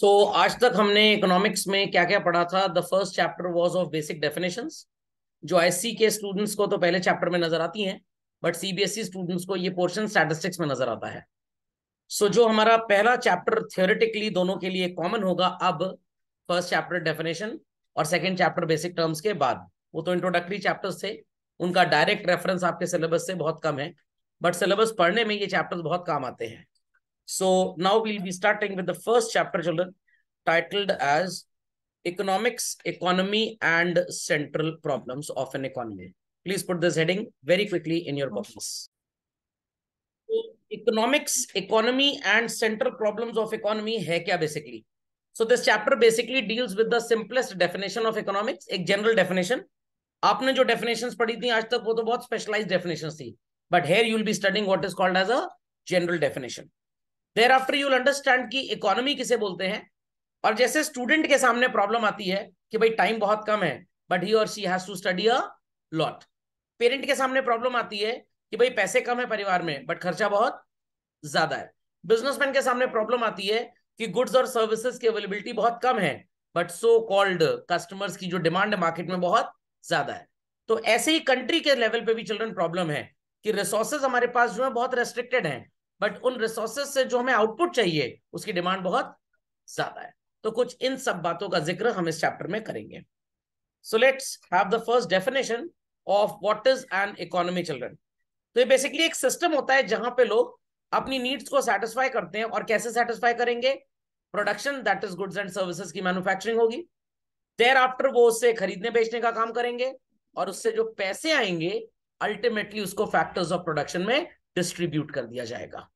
सो so, आज तक हमने इकोनॉमिक्स में क्या क्या पढ़ा था the first chapter was of basic definition जो एस के स्टूडेंट्स को तो पहले चैप्टर में नजर आती हैं बट सीबीएसई स्टूडेंट्स को ये पोर्शन स्टैटिस्टिक्स में नजर आता है सो so, जो हमारा पहला चैप्टर थियोरिटिकली दोनों के लिए कॉमन होगा अब फर्स्ट चैप्टर डेफिनेशन और सेकेंड चैप्टर बेसिक टर्म्स के बाद वो तो इंट्रोडक्टरी चैप्टर्स थे उनका डायरेक्ट रेफरेंस आपके सिलेबस से बहुत कम है बट सिलेबस पढ़ने में ये चैप्टर्स बहुत काम आते हैं So now we'll be starting with the first chapter, children, titled as Economics, Economy and Central Problems of an Economy. Please put this heading very quickly in your boxes. So economics, economy and central problems of economy hai kya basically? So this chapter basically deals with the simplest definition of economics, a general definition. आपने जो definitions पढ़ी थी आज तक वो तो specialized definitions थी. But here you will be studying what is called as a general definition. Thereafter you'll understand की इकोनॉमी किसे बोलते हैं और जैसे स्टूडेंट के सामने प्रॉब्लम आती है कि भाई टाइम बहुत कम है बट ही और she has to study a lot parent के सामने प्रॉब्लम आती है कि भाई पैसे कम है परिवार में बट खर्चा बहुत ज्यादा है बिजनेसमैन के सामने प्रॉब्लम आती है कि गुड्स और सर्विसेज की अवेलेबिलिटी बहुत कम है बट सो कॉल्ड कस्टमर्स की जो डिमांड है मार्केट में बहुत ज्यादा है तो ऐसे ही कंट्री के लेवल पे भी चिल्ड्रन प्रॉब्लम है कि रिसोर्सेज हमारे पास जो है बहुत रेस्ट्रिक्टेड हैं बट उन रिसोर्सेस से जो हमें आउटपुट चाहिए उसकी डिमांड बहुत ज्यादा है तो कुछ इन सब बातों का जिक्र हम इस चैप्टर में करेंगे so let's have the first definition of what is an economy children तो ये बेसिकली एक सिस्टम होता है जहां पे लोग अपनी नीड्स को सेटिस्फाई करते हैं और कैसे सेटिस्फाई करेंगे production that is goods and services की मैन्युफैक्चरिंग होगी देर आफ्टर वो उससे खरीदने बेचने का काम करेंगे और उससे जो पैसे आएंगे अल्टीमेटली उसको फैक्टर्स ऑफ प्रोडक्शन में डिस्ट्रीब्यूट कर दिया जाएगा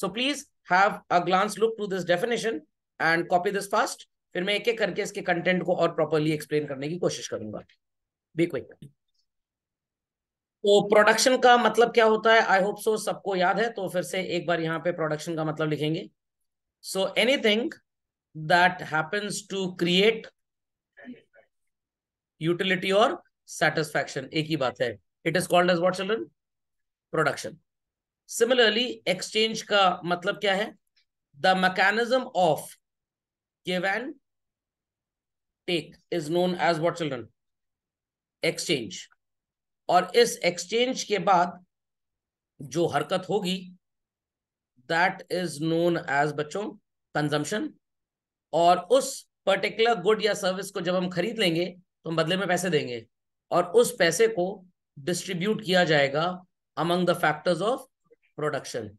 so please have a glance look to this definition and copy this fast फिर मैं एक एक करके इसके कंटेंट को और प्रॉपरली एक्सप्लेन करने की कोशिश करूंगा बी क्विक तो प्रोडक्शन का मतलब क्या होता है आई होप सो सबको याद है तो फिर से एक बार यहाँ पे प्रोडक्शन का मतलब लिखेंगे so anything that happens to create utility और सेटिस्फैक्शन एक ही बात है it is called as what children production similarly exchange का मतलब क्या है the mechanism of give and take is known as what children exchange और इस एक्सचेंज के बाद जो हरकत होगी दैट इज नोन एज बच्चों कंजम्पन और उस पर्टिकुलर गुड या सर्विस को जब हम खरीद लेंगे तो हम बदले में पैसे देंगे और उस पैसे को डिस्ट्रीब्यूट किया जाएगा among the factors of production.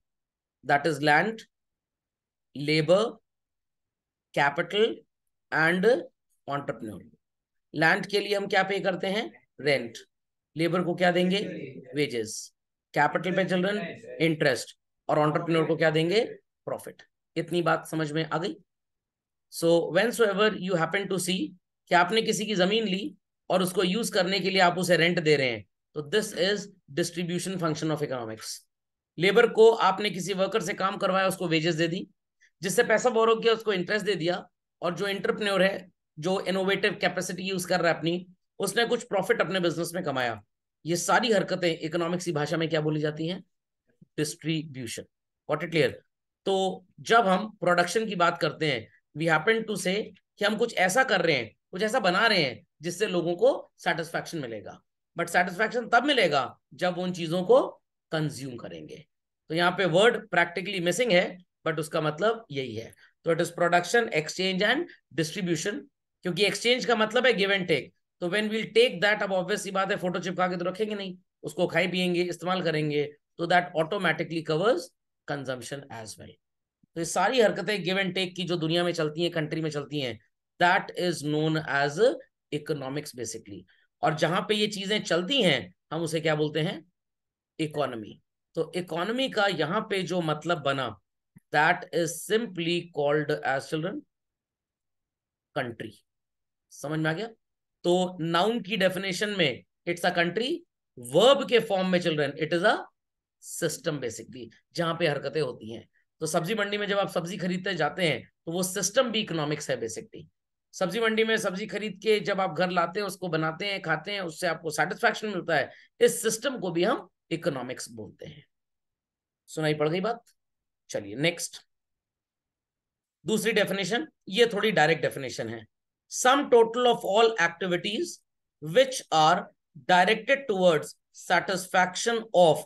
That is land, labor, capital and entrepreneur. Land के लिए हम क्या पे करते हैं रेंट लेबर को क्या देंगे वेजेस कैपिटल पे चल रहे इंटरेस्ट और ऑन्टरप्रनोर को क्या देंगे प्रॉफिट इतनी बात समझ में आ गई so whensoever you happen to see कि आपने किसी की जमीन ली और उसको यूज करने के लिए आप उसे रेंट दे रहे हैं तो this is distribution function of economics labour को आपने किसी वर्कर से काम करवाया उसको वेजेस दे दी जिससे पैसा बोरो किया उसको इंटरेस्ट दे दिया और जो इंटरप्रेन्योर है जो इनोवेटिव कैपेसिटी यूज कर रहा है अपनी उसने कुछ प्रॉफिट अपने बिजनेस में कमाया ये सारी हरकतें इकोनॉमिक्स की भाषा में क्या बोली जाती हैं डिस्ट्रीब्यूशन वॉट इट क्लियर तो जब हम प्रोडक्शन की बात करते हैं वी हैपन टू से कि हम कुछ ऐसा कर रहे हैं कुछ ऐसा बना रहे हैं जिससे लोगों को सेटिस्फैक्शन मिलेगा बट सेटिस्फैक्शन तब मिलेगा जब उन चीजों को कंज्यूम करेंगे तो यहाँ पे वर्ड प्रैक्टिकली मिसिंग है बट उसका मतलब यही है तो it is production exchange and distribution क्योंकि एक्सचेंज का मतलब है गिव एंड टेक तो वेन वील टेक दैट अब ऑब्वियस बात है फोटो चिपका के तो रखेंगे नहीं उसको खाई पियेंगे इस्तेमाल करेंगे तो that automatically covers consumption as well तो ये सारी हरकतें गिव एंड टेक की जो दुनिया में चलती हैं कंट्री में चलती हैं that is known as economics basically और जहां पे ये चीजें चलती हैं हम उसे क्या बोलते हैं इकोनॉमी तो इकोनॉमी का यहां पे जो मतलब बना that is simply called as children country समझ में आ गया तो नाउन की डेफिनेशन में इट्स अ कंट्री वर्ब के फॉर्म में children it is a system basically जहां पे हरकतें होती हैं तो सब्जी मंडी में जब आप सब्जी खरीदते जाते हैं तो वो सिस्टम भी इकोनॉमिक्स है बेसिकली सब्जी मंडी में सब्जी खरीद के जब आप घर लाते हैं उसको बनाते हैं खाते हैं उससे आपको सेटिस्फैक्शन मिलता है इस सिस्टम को भी हम इकोनॉमिक्स बोलते हैं सुनाई पड़ गई बात चलिए नेक्स्ट दूसरी डेफिनेशन ये थोड़ी डायरेक्ट डेफिनेशन है sum total of all activities which are directed towards satisfaction of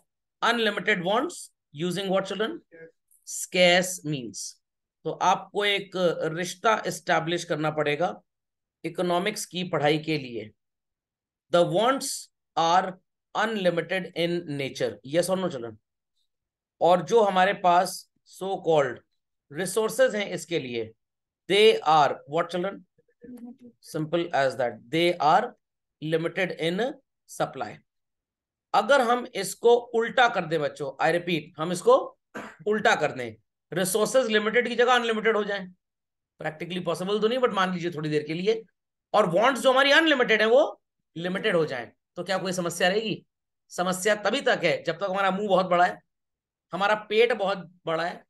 unlimited wants using what children scarce means तो आपको एक रिश्ता एस्टैब्लिश करना पड़ेगा इकोनॉमिक्स की पढ़ाई के लिए the wants are unlimited in nature yes और नो चिल्ड्रन और जो हमारे पास सो कॉल्ड रिसोर्सेज हैं इसके लिए they are what children simple as that they are limited in supply अगर हम इसको उल्टा कर दें बच्चों आई रिपीट हम इसको उल्टा कर दें रिसोर्सेज लिमिटेड की जगह अनलिमिटेड हो जाए प्रैक्टिकली पॉसिबल तो नहीं बट मान लीजिए थोड़ी देर के लिए और वॉन्ट्स जो हमारी अनलिमिटेड है वो लिमिटेड हो जाए तो क्या कोई समस्या रहेगी समस्या तभी तक है जब तक हमारा मुंह बहुत बड़ा है हमारा पेट बहुत बड़ा है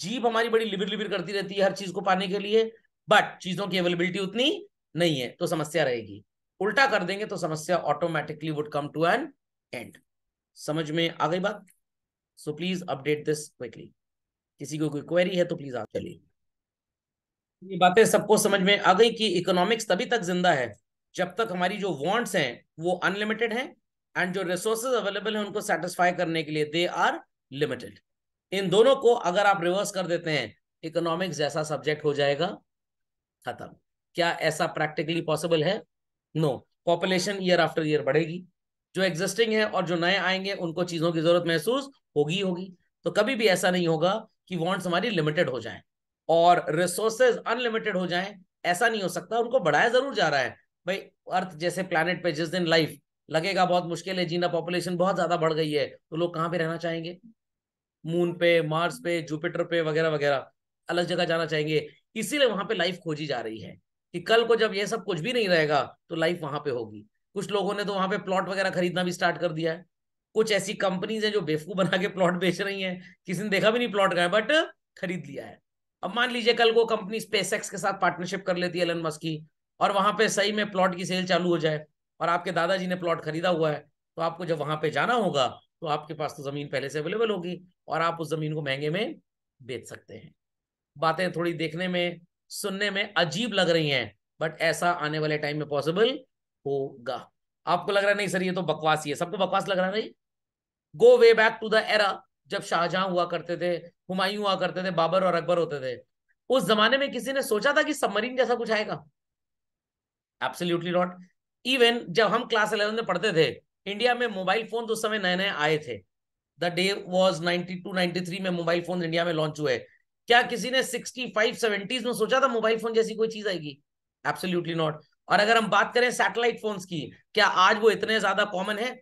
जीप हमारी बड़ी लिबिर लिबिर करती रहती है हर चीज को पाने के लिए बट चीजों की अवेलेबिलिटी उतनी नहीं है तो समस्या रहेगी उल्टा कर देंगे तो समस्या automatically would come to an end समझ में आ गई बात so please update this quickly किसी को कोई क्वेरी है तो प्लीज आप चलिए ये बातें सबको समझ में आ गई कि इकोनॉमिक्स तभी तक जिंदा है जब तक हमारी जो वॉन्ट्स हैं वो अनलिमिटेड है एंड जो रिसोर्सेज अवेलेबल है उनको सेटिस्फाई करने के लिए दे आर लिमिटेड इन दोनों को अगर आप रिवर्स कर देते हैं इकोनॉमिक्स जैसा सब्जेक्ट हो जाएगा खत्म क्या ऐसा प्रैक्टिकली पॉसिबल है no population year after year बढ़ेगी जो एग्जिस्टिंग है और जो नए आएंगे उनको चीजों की जरूरत महसूस होगी होगी तो कभी भी ऐसा नहीं होगा कि वॉन्ट्स हमारी लिमिटेड हो जाए और रिसोर्सेज अनलिमिटेड हो जाए ऐसा नहीं हो सकता उनको बढ़ाया जरूर जा रहा है भाई अर्थ जैसे प्लानट पे जिस दिन लाइफ लगेगा बहुत मुश्किल है जीना पॉपुलेशन बहुत ज्यादा बढ़ गई है तो लोग कहाँ पे रहना चाहेंगे मून पे मार्स पे जुपिटर पे वगैरह वगैरह अलग जगह जाना चाहेंगे इसीलिए वहां पे लाइफ खोजी जा रही है कि कल को जब ये सब कुछ भी नहीं रहेगा तो लाइफ वहां पे होगी कुछ लोगों ने तो वहां पे प्लॉट वगैरह खरीदना भी स्टार्ट कर दिया है कुछ ऐसी कंपनीज हैं जो बेफकू बना के प्लॉट बेच रही हैं किसी ने देखा भी नहीं प्लॉट का बट खरीद लिया है अब मान लीजिए कल को कंपनी स्पेसएक्स के साथ पार्टनरशिप कर लेती है एलन मस्क की और वहां पे सही में प्लॉट की सेल चालू हो जाए और आपके दादाजी ने प्लॉट खरीदा हुआ है तो आपको जब वहां पे जाना होगा तो आपके पास तो जमीन पहले से अवेलेबल होगी और आप उस जमीन को महंगे में बेच सकते हैं बातें थोड़ी देखने में सुनने में अजीब लग रही हैं बट ऐसा आने वाले टाइम में पॉसिबल होगा आपको लग रहा नहीं सर ये तो बकवास ही है सबको बकवास लग रहा नहीं go way back to the era जब शाहजहां हुआ करते थे हुमायूं हुआ करते थे बाबर और अकबर होते थे उस जमाने में किसी ने सोचा था कि सबमरीन जैसा कुछ आएगा एब्सोल्युटली नॉट इवन जब हम क्लास इलेवन में पढ़ते थे इंडिया में मोबाइल तो फोन उस समय नए नए आए थे the day was ninety two ninety three में मोबाइल फोन इंडिया में लॉन्च हुए क्या किसी ने सिक्सटी फाइव सेवेंटीज में सोचा था मोबाइल फोन जैसी कोई चीज आएगी एब्सोल्युटली नॉट और अगर हम बात करें सैटेलाइट फोन्स की क्या आज वो इतने ज्यादा कॉमन है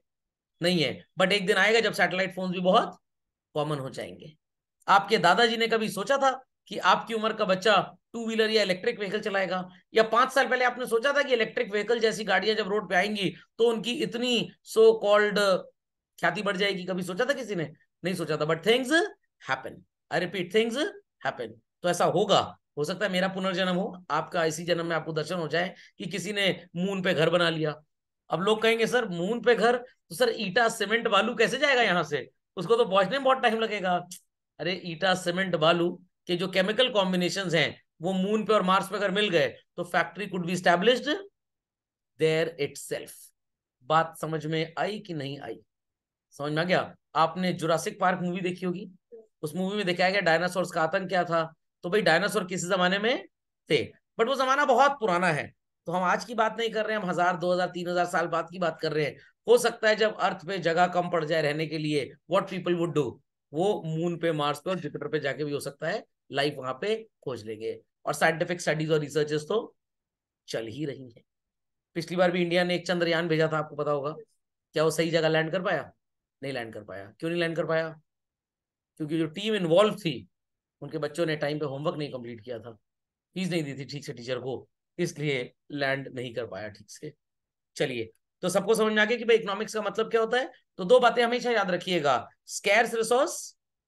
नहीं है बट एक दिन आएगा जब सैटेलाइट फोन्स भी बहुत कॉमन हो जाएंगे आपके दादाजी ने कभी सोचा था कि आपकी उम्र का बच्चा टू व्हीलर या इलेक्ट्रिक व्हीकल चलाएगा या पांच साल पहले आपने सोचा था कि इलेक्ट्रिक व्हीकल जैसी गाड़ियां जब रोड पे आएंगी तो उनकी इतनी सो कॉल्ड ख्याति बढ़ जाएगी कभी सोचा था किसी ने नहीं सोचा था but things happen I repeat things happen तो ऐसा होगा हो सकता है मेरा पुनर्जन्म हो आपका इसी जन्म में आपको दर्शन हो जाए कि किसी ने मून पे घर बना लिया अब लोग कहेंगे सर मून पे घर तो सर ईटा सीमेंट बालू कैसे जाएगा यहाँ से उसको तो पहुंचने में बहुत टाइम लगेगा अरे ईटा सीमेंट बालू के जो केमिकल कॉम्बिनेशन हैं वो मून पे और मार्स पे अगर मिल गए तो factory could be established there itself बात समझ में आई कि नहीं आई समझ में आ गया आपने जुरासिक पार्क मूवी देखी होगी उस मूवी में दिखाया गया डायनासोर का आतंक क्या था तो भाई डायनासोर किसी जमाने में थे बट वो जमाना बहुत पुराना है तो हम आज की बात नहीं कर रहे हैं हम हजार दो हजार तीन हजार साल बाद की बात कर रहे हैं हो सकता है जब अर्थ पे जगह कम पड़ जाए रहने के लिए वॉट पीपल वुड डू वो मून पे मार्स पे और जुपिटर पे जाके भी हो सकता है लाइफ वहां पे खोज लेंगे और साइंटिफिक स्टडीज और रिसर्चेस तो चल ही रही है पिछली बार भी इंडिया ने एक चंद्रयान भेजा था आपको पता होगा क्या वो सही जगह लैंड कर पाया नहीं लैंड कर पाया क्यों नहीं लैंड कर पाया क्योंकि जो टीम इन्वॉल्व थी उनके बच्चों ने टाइम पे होमवर्क नहीं कंप्लीट किया था फीस नहीं दी थी ठीक से टीचर को इसलिए लैंड नहीं कर पाया ठीक से चलिए तो सबको समझ में आ गया कि भाई इकोनॉमिक्स का मतलब क्या होता है तो दो बातें हमेशा याद रखिएगा स्कैर्स रिसोर्स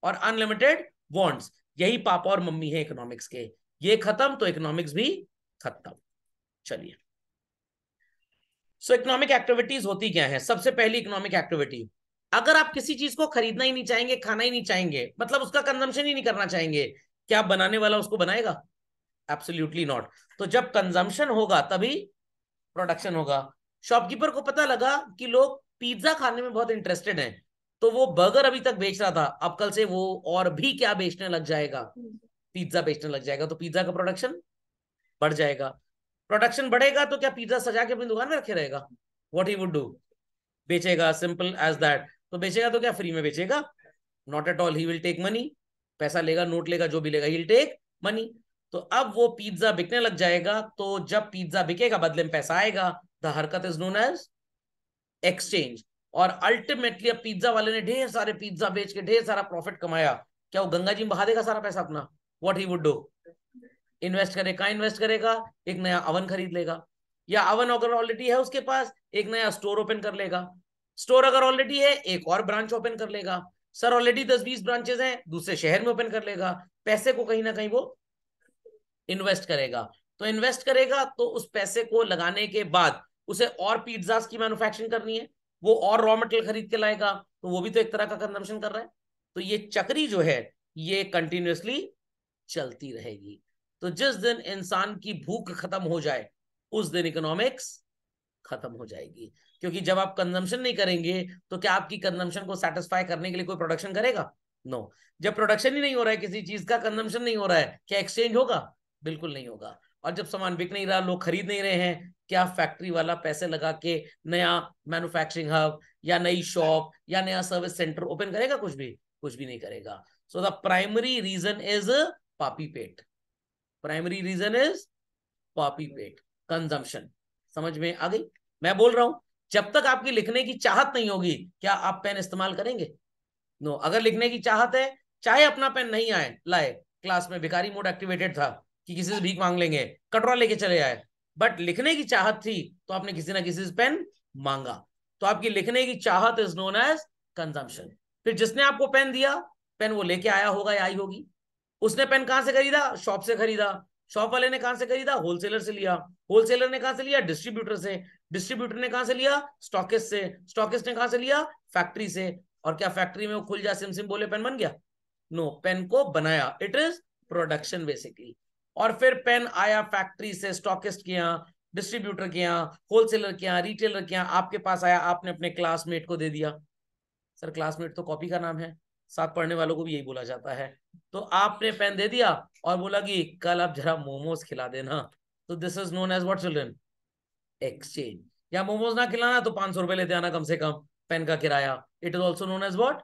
और अनलिमिटेड वॉन्ट्स यही पापा और मम्मी है इकोनॉमिक्स के ये खत्म तो इकोनॉमिक्स भी खत्म चलिए सो इकोनॉमिक एक्टिविटीज होती क्या है सबसे पहली इकोनॉमिक एक्टिविटी अगर आप किसी चीज को खरीदना ही नहीं चाहेंगे खाना ही नहीं चाहेंगे मतलब उसका कंजम्पशन ही नहीं करना चाहेंगे क्या बनाने वाला उसको बनाएगा एब्सोल्यूटली नॉट तो जब कंजम्पशन होगा तभी प्रोडक्शन होगा शॉपकीपर को पता लगा कि लोग पिज्जा खाने में बहुत इंटरेस्टेड हैं तो वो बर्गर अभी तक बेच रहा था अब कल से वो और भी क्या बेचने लग जाएगा पिज्जा बेचने लग जाएगा तो पिज्जा का प्रोडक्शन बढ़ जाएगा प्रोडक्शन बढ़ेगा तो क्या पिज्जा सजा के अपनी दुकान में रखे रहेगा वॉट ही वुड डू बेचेगा सिंपल एज दैट तो बेचेगा तो क्या फ्री में बेचेगा not at all he will take money पैसा लेगा नोट लेगा जो भी लेगा ही टेक मनी तो अब वो पिज्जा बिकने लग जाएगा तो जब पिज्जा बिकेगा बदले में पैसा आएगा द हरकत इज नोन एज एक्सचेंज और अल्टीमेटली अब पिज्जा वाले ने ढेर सारे पिज्जा बेच के ढेर सारा प्रॉफिट कमाया क्या वो गंगा जी में बहा देगा सारा पैसा अपना what he would do invest करेगा इन्वेस्ट करेगा एक नया अवन खरीद लेगा या अवन अगर ऑलरेडी है उसके पास एक नया स्टोर ओपन कर लेगा स्टोर अगर ऑलरेडी है एक और ब्रांच ओपन कर लेगा सर ऑलरेडी दस बीस ब्रांचेस हैं दूसरे शहर में ओपन कर लेगा पैसे को कहीं ना कहीं वो इन्वेस्ट करेगा तो इन्वेस्ट करेगा तो उस पैसे को लगाने के बाद उसे और पिज्जा की मैन्युफैक्चरिंग करनी है वो और रॉ मटेरियल खरीद के लाएगा तो वो भी तो एक तरह का कंजम्पशन कर रहा है तो ये चक्री जो है ये कंटिन्यूसली चलती रहेगी तो जिस दिन इंसान की भूख खत्म हो जाए उस दिन इकोनॉमिक्स खत्म हो जाएगी क्योंकि जब आप कंजम्पशन नहीं करेंगे तो क्या आपकी कंजम्पशन को सेटिस्फाई करने के लिए कोई प्रोडक्शन करेगा नो no. जब प्रोडक्शन ही नहीं हो रहा है किसी चीज का कंजम्पशन नहीं हो रहा है क्या एक्सचेंज होगा बिल्कुल नहीं होगा और जब सामान बिक नहीं रहा लोग खरीद नहीं रहे हैं क्या फैक्ट्री वाला पैसे लगा के नया मैन्युफैक्चरिंग हब या नई शॉप या नया सर्विस सेंटर ओपन करेगा कुछ भी कुछ भी नहीं करेगा so the primary reason is पापी पेट प्राइमरी रीजन इज पापी पेट कंजम्पशन समझ में आ गई मैं बोल रहा हूं जब तक आपकी लिखने की चाहत नहीं होगी क्या आप पेन इस्तेमाल करेंगे नो no. अगर लिखने की चाहत है चाहे अपना पेन नहीं आए लाए क्लास में भिकारी मोड एक्टिवेटेड था कि किसी से भीख मांग लेंगे कटोरा लेके चले जाए बट लिखने की चाहत थी तो आपने किसी ना किसी से पेन मांगा तो आपकी लिखने की चाहत इज नोन एज कंजम्पशन फिर जिसने आपको पेन दिया पेन वो लेके आया होगा या आई होगी उसने पेन कहां से खरीदा शॉप से खरीदा शॉप वाले ने कहां से खरीदा होलसेलर से लिया होलसेलर ने कहां से लिया डिस्ट्रीब्यूटर से डिस्ट्रीब्यूटर ने कहां से लिया स्टॉकिस्ट से स्टॉकिस्ट ने कहां से लिया फैक्ट्री से और क्या फैक्ट्री में वो खुल जा सिम सिम बोले पेन बन गया नो no, पेन को बनाया इट इज प्रोडक्शन बेसिकली और फिर पेन आया फैक्ट्री से स्टॉकिस्ट के यहाँ डिस्ट्रीब्यूटर के यहाँ होलसेलर के यहाँ रिटेलर के यहाँ आपके पास आया आपने अपने क्लासमेट को दे दिया सर क्लासमेट तो कॉपी का नाम है साथ पढ़ने वालों को भी यही बोला जाता है तो आपने पेन दे दिया और बोला कि कल आप जरा मोमोज खिला देना तो this is known as what children exchange या मोमोज ना खिलाना तो पांच सौ रुपए लेते आना कम से कम पेन का किराया it is also known as what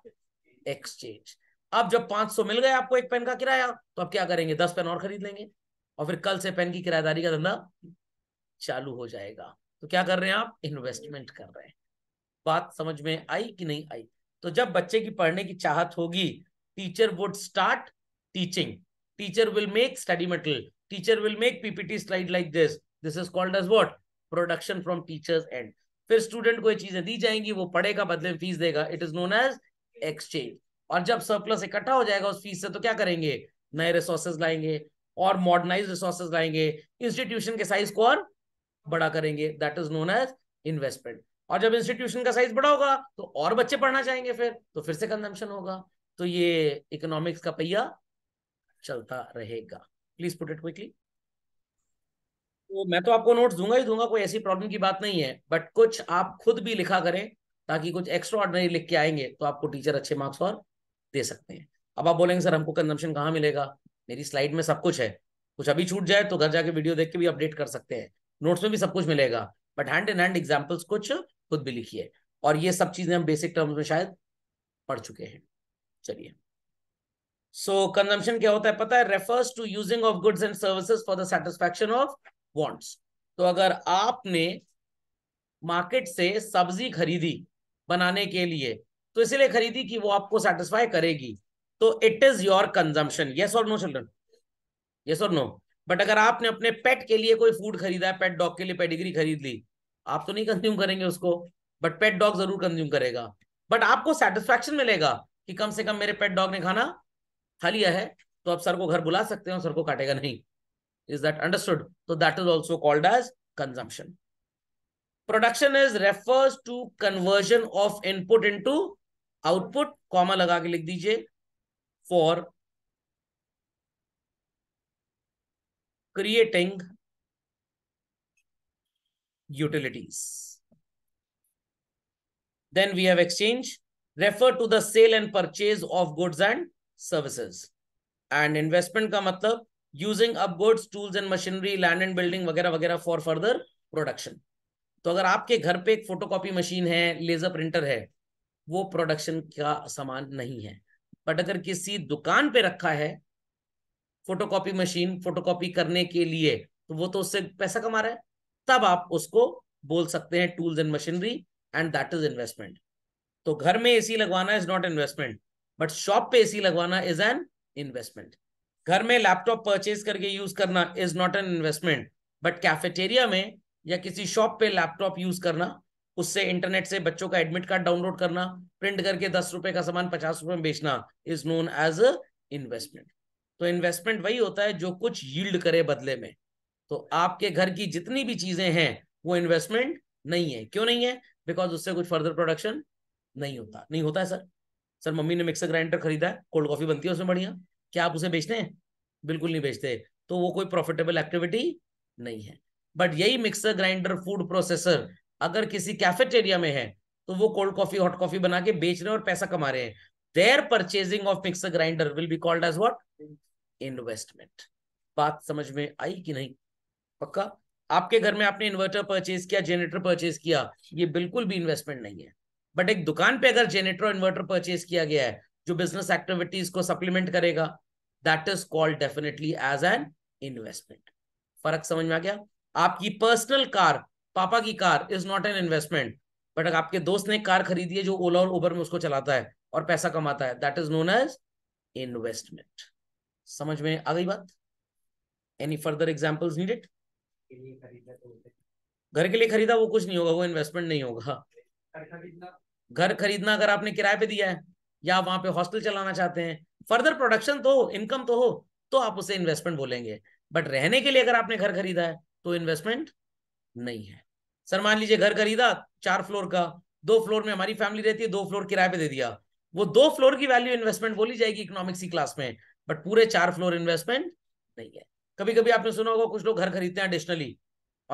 exchange अब जब पांच सौ मिल गए आपको एक पेन का किराया तो आप क्या करेंगे दस पेन और खरीद लेंगे और फिर कल से पेन की किरायेदारी का धंधा चालू हो जाएगा तो क्या कर रहे हैं आप इन्वेस्टमेंट कर रहे हैं बात समझ में आई कि नहीं आई तो जब बच्चे की पढ़ने की चाहत होगी teacher would start teaching teacher will make study material teacher will make PPT slide like this this is called as what production from teachers and फिर स्टूडेंट को ये चीजें दी जाएंगी वो पढ़ेगा बदले में फीस देगा it is known as exchange और जब सरप्लस इकट्ठा हो जाएगा उस फीस से तो क्या करेंगे नए रिसोर्सेज लाएंगे और मॉडर्नाइज रिसोर्सेज लाएंगे इंस्टीट्यूशन के साइज को और बड़ा करेंगे that is known as investment और जब इंस्टीट्यूशन का साइज बड़ा होगा तो और बच्चे पढ़ना चाहेंगे फिर तो फिर से कंजम्पशन होगा तो ये इकोनॉमिक्स का पहिया चलता रहेगा प्लीज पुट इट क्विकली तो मैं तो आपको नोट्स दूंगा ही दूंगा कोई ऐसी प्रॉब्लम की बात नहीं है बट कुछ आप खुद भी लिखा करें ताकि कुछ एक्स्ट्रा ऑर्डनरी लिख के आएंगे तो आपको टीचर अच्छे मार्क्स और दे सकते हैं अब आप बोलेंगे सर हमको कंजम्पशन कहाँ मिलेगा मेरी स्लाइड में सब कुछ है कुछ अभी छूट जाए तो घर जाके वीडियो देख के भी अपडेट कर सकते हैं नोट्स में भी सब कुछ मिलेगा but hand and hand examples कुछ खुद भी लिखिए और ये सब चीजें हम बेसिक टर्म्स में शायद पढ़ चुके हैं चलिए सो so, कंजम्पशन क्या होता है पता है refers to using of goods and services for the satisfaction of wants तो अगर आपने मार्केट से सब्जी खरीदी बनाने के लिए तो इसलिए खरीदी कि वो आपको सेटिस्फाई करेगी तो it is your consumption yes और नो चिल्ड्रन यस और नो बट अगर आपने अपने पेट के लिए कोई फूड खरीदा है पेट डॉग के लिए पेडिग्री खरीद ली आप तो नहीं कंज्यूम करेंगे उसको बट पेट डॉग जरूर कंज्यूम करेगा बट आपको सेटिस्फेक्शन मिलेगा कि कम से कम मेरे पेट डॉग ने खाना खा लिया है तो आप सर को घर बुला सकते हो सर को काटेगा नहीं इज दैट अंडरस्टूड तो that is also called as consumption production is refers to conversion of input into output comma लगा के लिख दीजिए for creating utilities. Then we have exchange, refer to the sale and purchase of goods and services. And investment ka matlab, using up goods, tools and machinery, land and building wagera wagera for further production. to agar aapke ghar pe ek photocopy machine hai laser printer hai wo production ka saman nahi hai but अगर किसी दुकान पे रखा है photocopy machine photocopy करने के लिए तो वो तो उससे पैसा कमा रहा है तब आप उसको बोल सकते हैं tools and machinery and that is investment तो घर में एसी लगवाना is not investment but shop पे एसी लगवाना इज एन इन्वेस्टमेंट घर में लैपटॉप परचेज करके यूज करना is not an investment but cafeteria में या किसी शॉप पे लैपटॉप यूज करना उससे इंटरनेट से बच्चों का एडमिट कार्ड डाउनलोड करना प्रिंट करके दस रुपए का सामान पचास रुपए में बेचना is known as a investment तो इन्वेस्टमेंट वही होता है जो कुछ यील्ड करे बदले में तो आपके घर की जितनी भी चीजें हैं वो इन्वेस्टमेंट नहीं है क्यों नहीं है बिकॉज उससे कुछ फर्दर प्रोडक्शन नहीं होता नहीं होता है सर सर मम्मी ने मिक्सर ग्राइंडर खरीदा है कोल्ड कॉफी बनती है उसमें बढ़िया क्या आप उसे बेचते हैं बिल्कुल नहीं बेचते तो वो कोई प्रॉफिटेबल एक्टिविटी नहीं है बट यही मिक्सर ग्राइंडर फूड प्रोसेसर अगर किसी कैफेटेरिया में है तो वो कोल्ड कॉफी हॉट कॉफी बना के बेच रहे हैं और पैसा कमा रहे हैं there purchasing of mixer grinder will be called as what investment बात समझ में आई कि नहीं पक्का आपके घर में आपने इन्वर्टर परचेज किया जेनरेटर परचेज किया ये बिल्कुल भी इन्वेस्टमेंट नहीं है बट एक दुकान पे अगर जेनरेटर और इन्वर्टर परचेज किया गया है जो बिजनेस एक्टिविटीज को सप्लीमेंट करेगा that is called definitely as an investment फर्क समझ में आ गया आपकी पर्सनल कार पापा की car is not an investment but आपके दोस्त ने कार खरीदी है जो ओला और उबर में उसको चलाता है और पैसा कमाता है that is known as investment समझ में आ गई बात एनी फर्दर एग्जाम्पल्स नीडेड घर के लिए खरीदा वो कुछ नहीं होगा वो इन्वेस्टमेंट नहीं होगा घर खरीदना अगर आपने किराए पे दिया है या वहां पे हॉस्टल चलाना चाहते हैं फर्दर प्रोडक्शन तो हो इनकम तो हो तो आप उसे इन्वेस्टमेंट बोलेंगे बट रहने के लिए अगर आपने घर खरीदा है तो इन्वेस्टमेंट नहीं है सर मान लीजिए घर खरीदा चार फ्लोर का दो फ्लोर में हमारी फैमिली रहती है दो फ्लोर किराए पे दे दिया वो दो फ्लोर की वैल्यू इन्वेस्टमेंट बोली जाएगी इकोनॉमिक्स की क्लास में बट पूरे चार फ्लोर इन्वेस्टमेंट नहीं है कभी कभी आपने सुना होगा कुछ लोग घर खरीदते हैं एडिशनली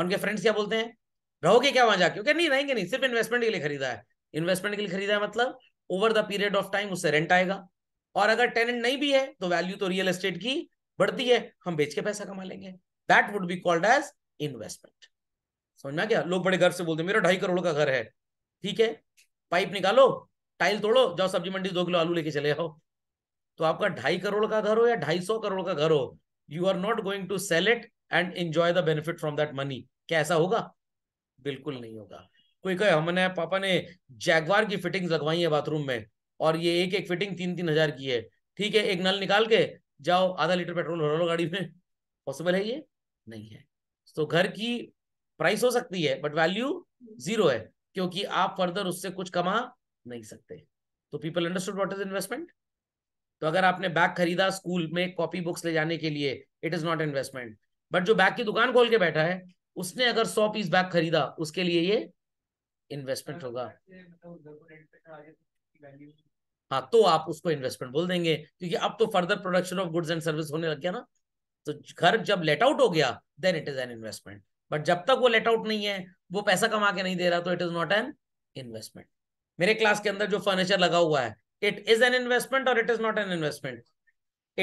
उनके फ्रेंड्स क्या बोलते हैं रहोगे क्या वहां जाके नहीं रहेंगे नहीं सिर्फ इन्वेस्टमेंट के लिए खरीदा है इन्वेस्टमेंट के लिए खरीदा है मतलब over the period of time उससे रेंट आएगा और अगर टेनेंट नहीं भी है तो वैल्यू तो रियल एस्टेट की बढ़ती है हम बेच के पैसा कमा लेंगे that would be called as investment समझ में आ गया लोग बड़े गर्व से बोलते मेरा ढाई करोड़ का घर है ठीक है पाइप निकालो टाइल तोड़ो जाओ सब्जी मंडी दो किलो आलू लेके चले आओ तो आपका ढाई करोड़ का घर हो या ढाई सौ करोड़ का घर हो you are not going to sell it and enjoy the benefit from that money क्या ऐसा होगा बिल्कुल नहीं होगा कोई कहे हमने पापा ने जैगवार की फिटिंग लगवाई है बाथरूम में और ये एक एक फिटिंग तीन तीन हजार की है ठीक है एक नल निकाल के जाओ आधा लीटर पेट्रोल भरा लो गाड़ी में पॉसिबल है ये नहीं है तो घर की प्राइस हो सकती है बट वैल्यू जीरो है क्योंकि आप फर्दर उससे कुछ कमा नहीं सकते तो people understood what is investment तो अगर आपने बैग खरीदा स्कूल में कॉपी बुक्स ले जाने के लिए it is not investment but जो बैग की दुकान खोल के बैठा है उसने अगर सौ पीस बैग खरीदा उसके लिए ये इन्वेस्टमेंट होगा हाँ तो आप उसको इन्वेस्टमेंट बोल देंगे क्योंकि अब तो further production of goods and service होने लग गया ना तो घर जब लेट आउट हो गया then it is an investment but जब तक वो लेट आउट नहीं है वो पैसा कमा के नहीं दे रहा तो it is not an investment मेरे क्लास के अंदर जो फर्नीचर लगा हुआ है इट इज एन इन्वेस्टमेंट और it is not an investment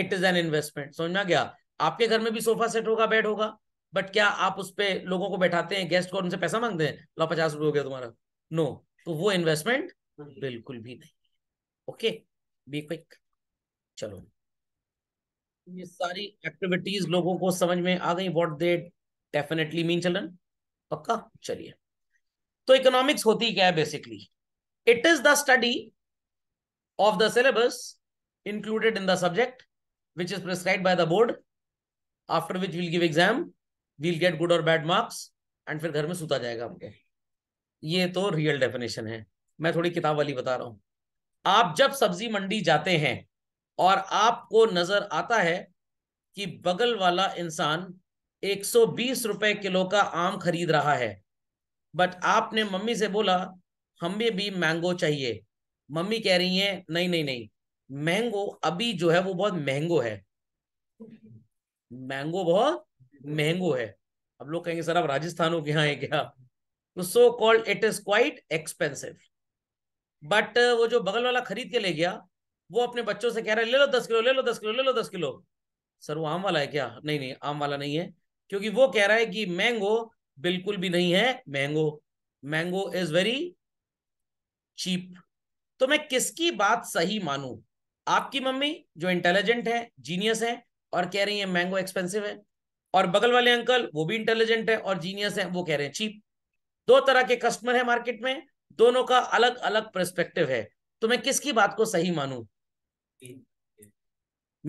it is an investment समझ में गया आपके घर में भी सोफा सेट होगा बेड होगा बट क्या आप उस पर लोगों को बैठाते हैं गेस्ट को उनसे पैसा मांगते हैं लो पचास रुपये हो गया तुम्हारा नो no. तो वो इन्वेस्टमेंट बिल्कुल भी नहीं ओके बी क्विक चलो ये सारी एक्टिविटीज लोगों को समझ में आ गई what they definitely mean children पक्का चलिए तो इकोनॉमिक्स होती क्या है basically it is the study of the syllabus included in the subject which is prescribe by the board after which will give exam we'll get good और bad marks and फिर घर में सूता जाएगा हमके ये तो रियल डेफिनेशन है मैं थोड़ी किताब वाली बता रहा हूं आप जब सब्जी मंडी जाते हैं और आपको नजर आता है कि बगल वाला इंसान 120 रुपए किलो का आम खरीद रहा है बट आपने मम्मी से बोला हमें भी मैंगो चाहिए मम्मी कह रही है नहीं नहीं नहीं मैंगो अभी जो है वो बहुत महंगो है मैंगो बहुत महंगो है अब लोग कहेंगे सर आप राजस्थानों के यहाँ है क्या तो so called it is quite expensive but वो जो बगल वाला खरीद के ले गया वो अपने बच्चों से कह रहा है ले लो दस किलो ले लो दस किलो ले लो दस किलो सर वो आम वाला है क्या नहीं नहीं आम वाला नहीं है क्योंकि वो कह रहा है कि मैंगो बिल्कुल भी नहीं है mango mango is very cheap तो मैं किसकी बात सही मानू आपकी मम्मी जो इंटेलिजेंट है जीनियस है और कह रही है मैंगो एक्सपेंसिव है और बगल वाले अंकल वो भी इंटेलिजेंट है और जीनियस है वो कह रहे हैं चीप दो तरह के कस्टमर है मार्केट में दोनों का अलग अलग परस्पेक्टिव है तो मैं किसकी बात को सही मानू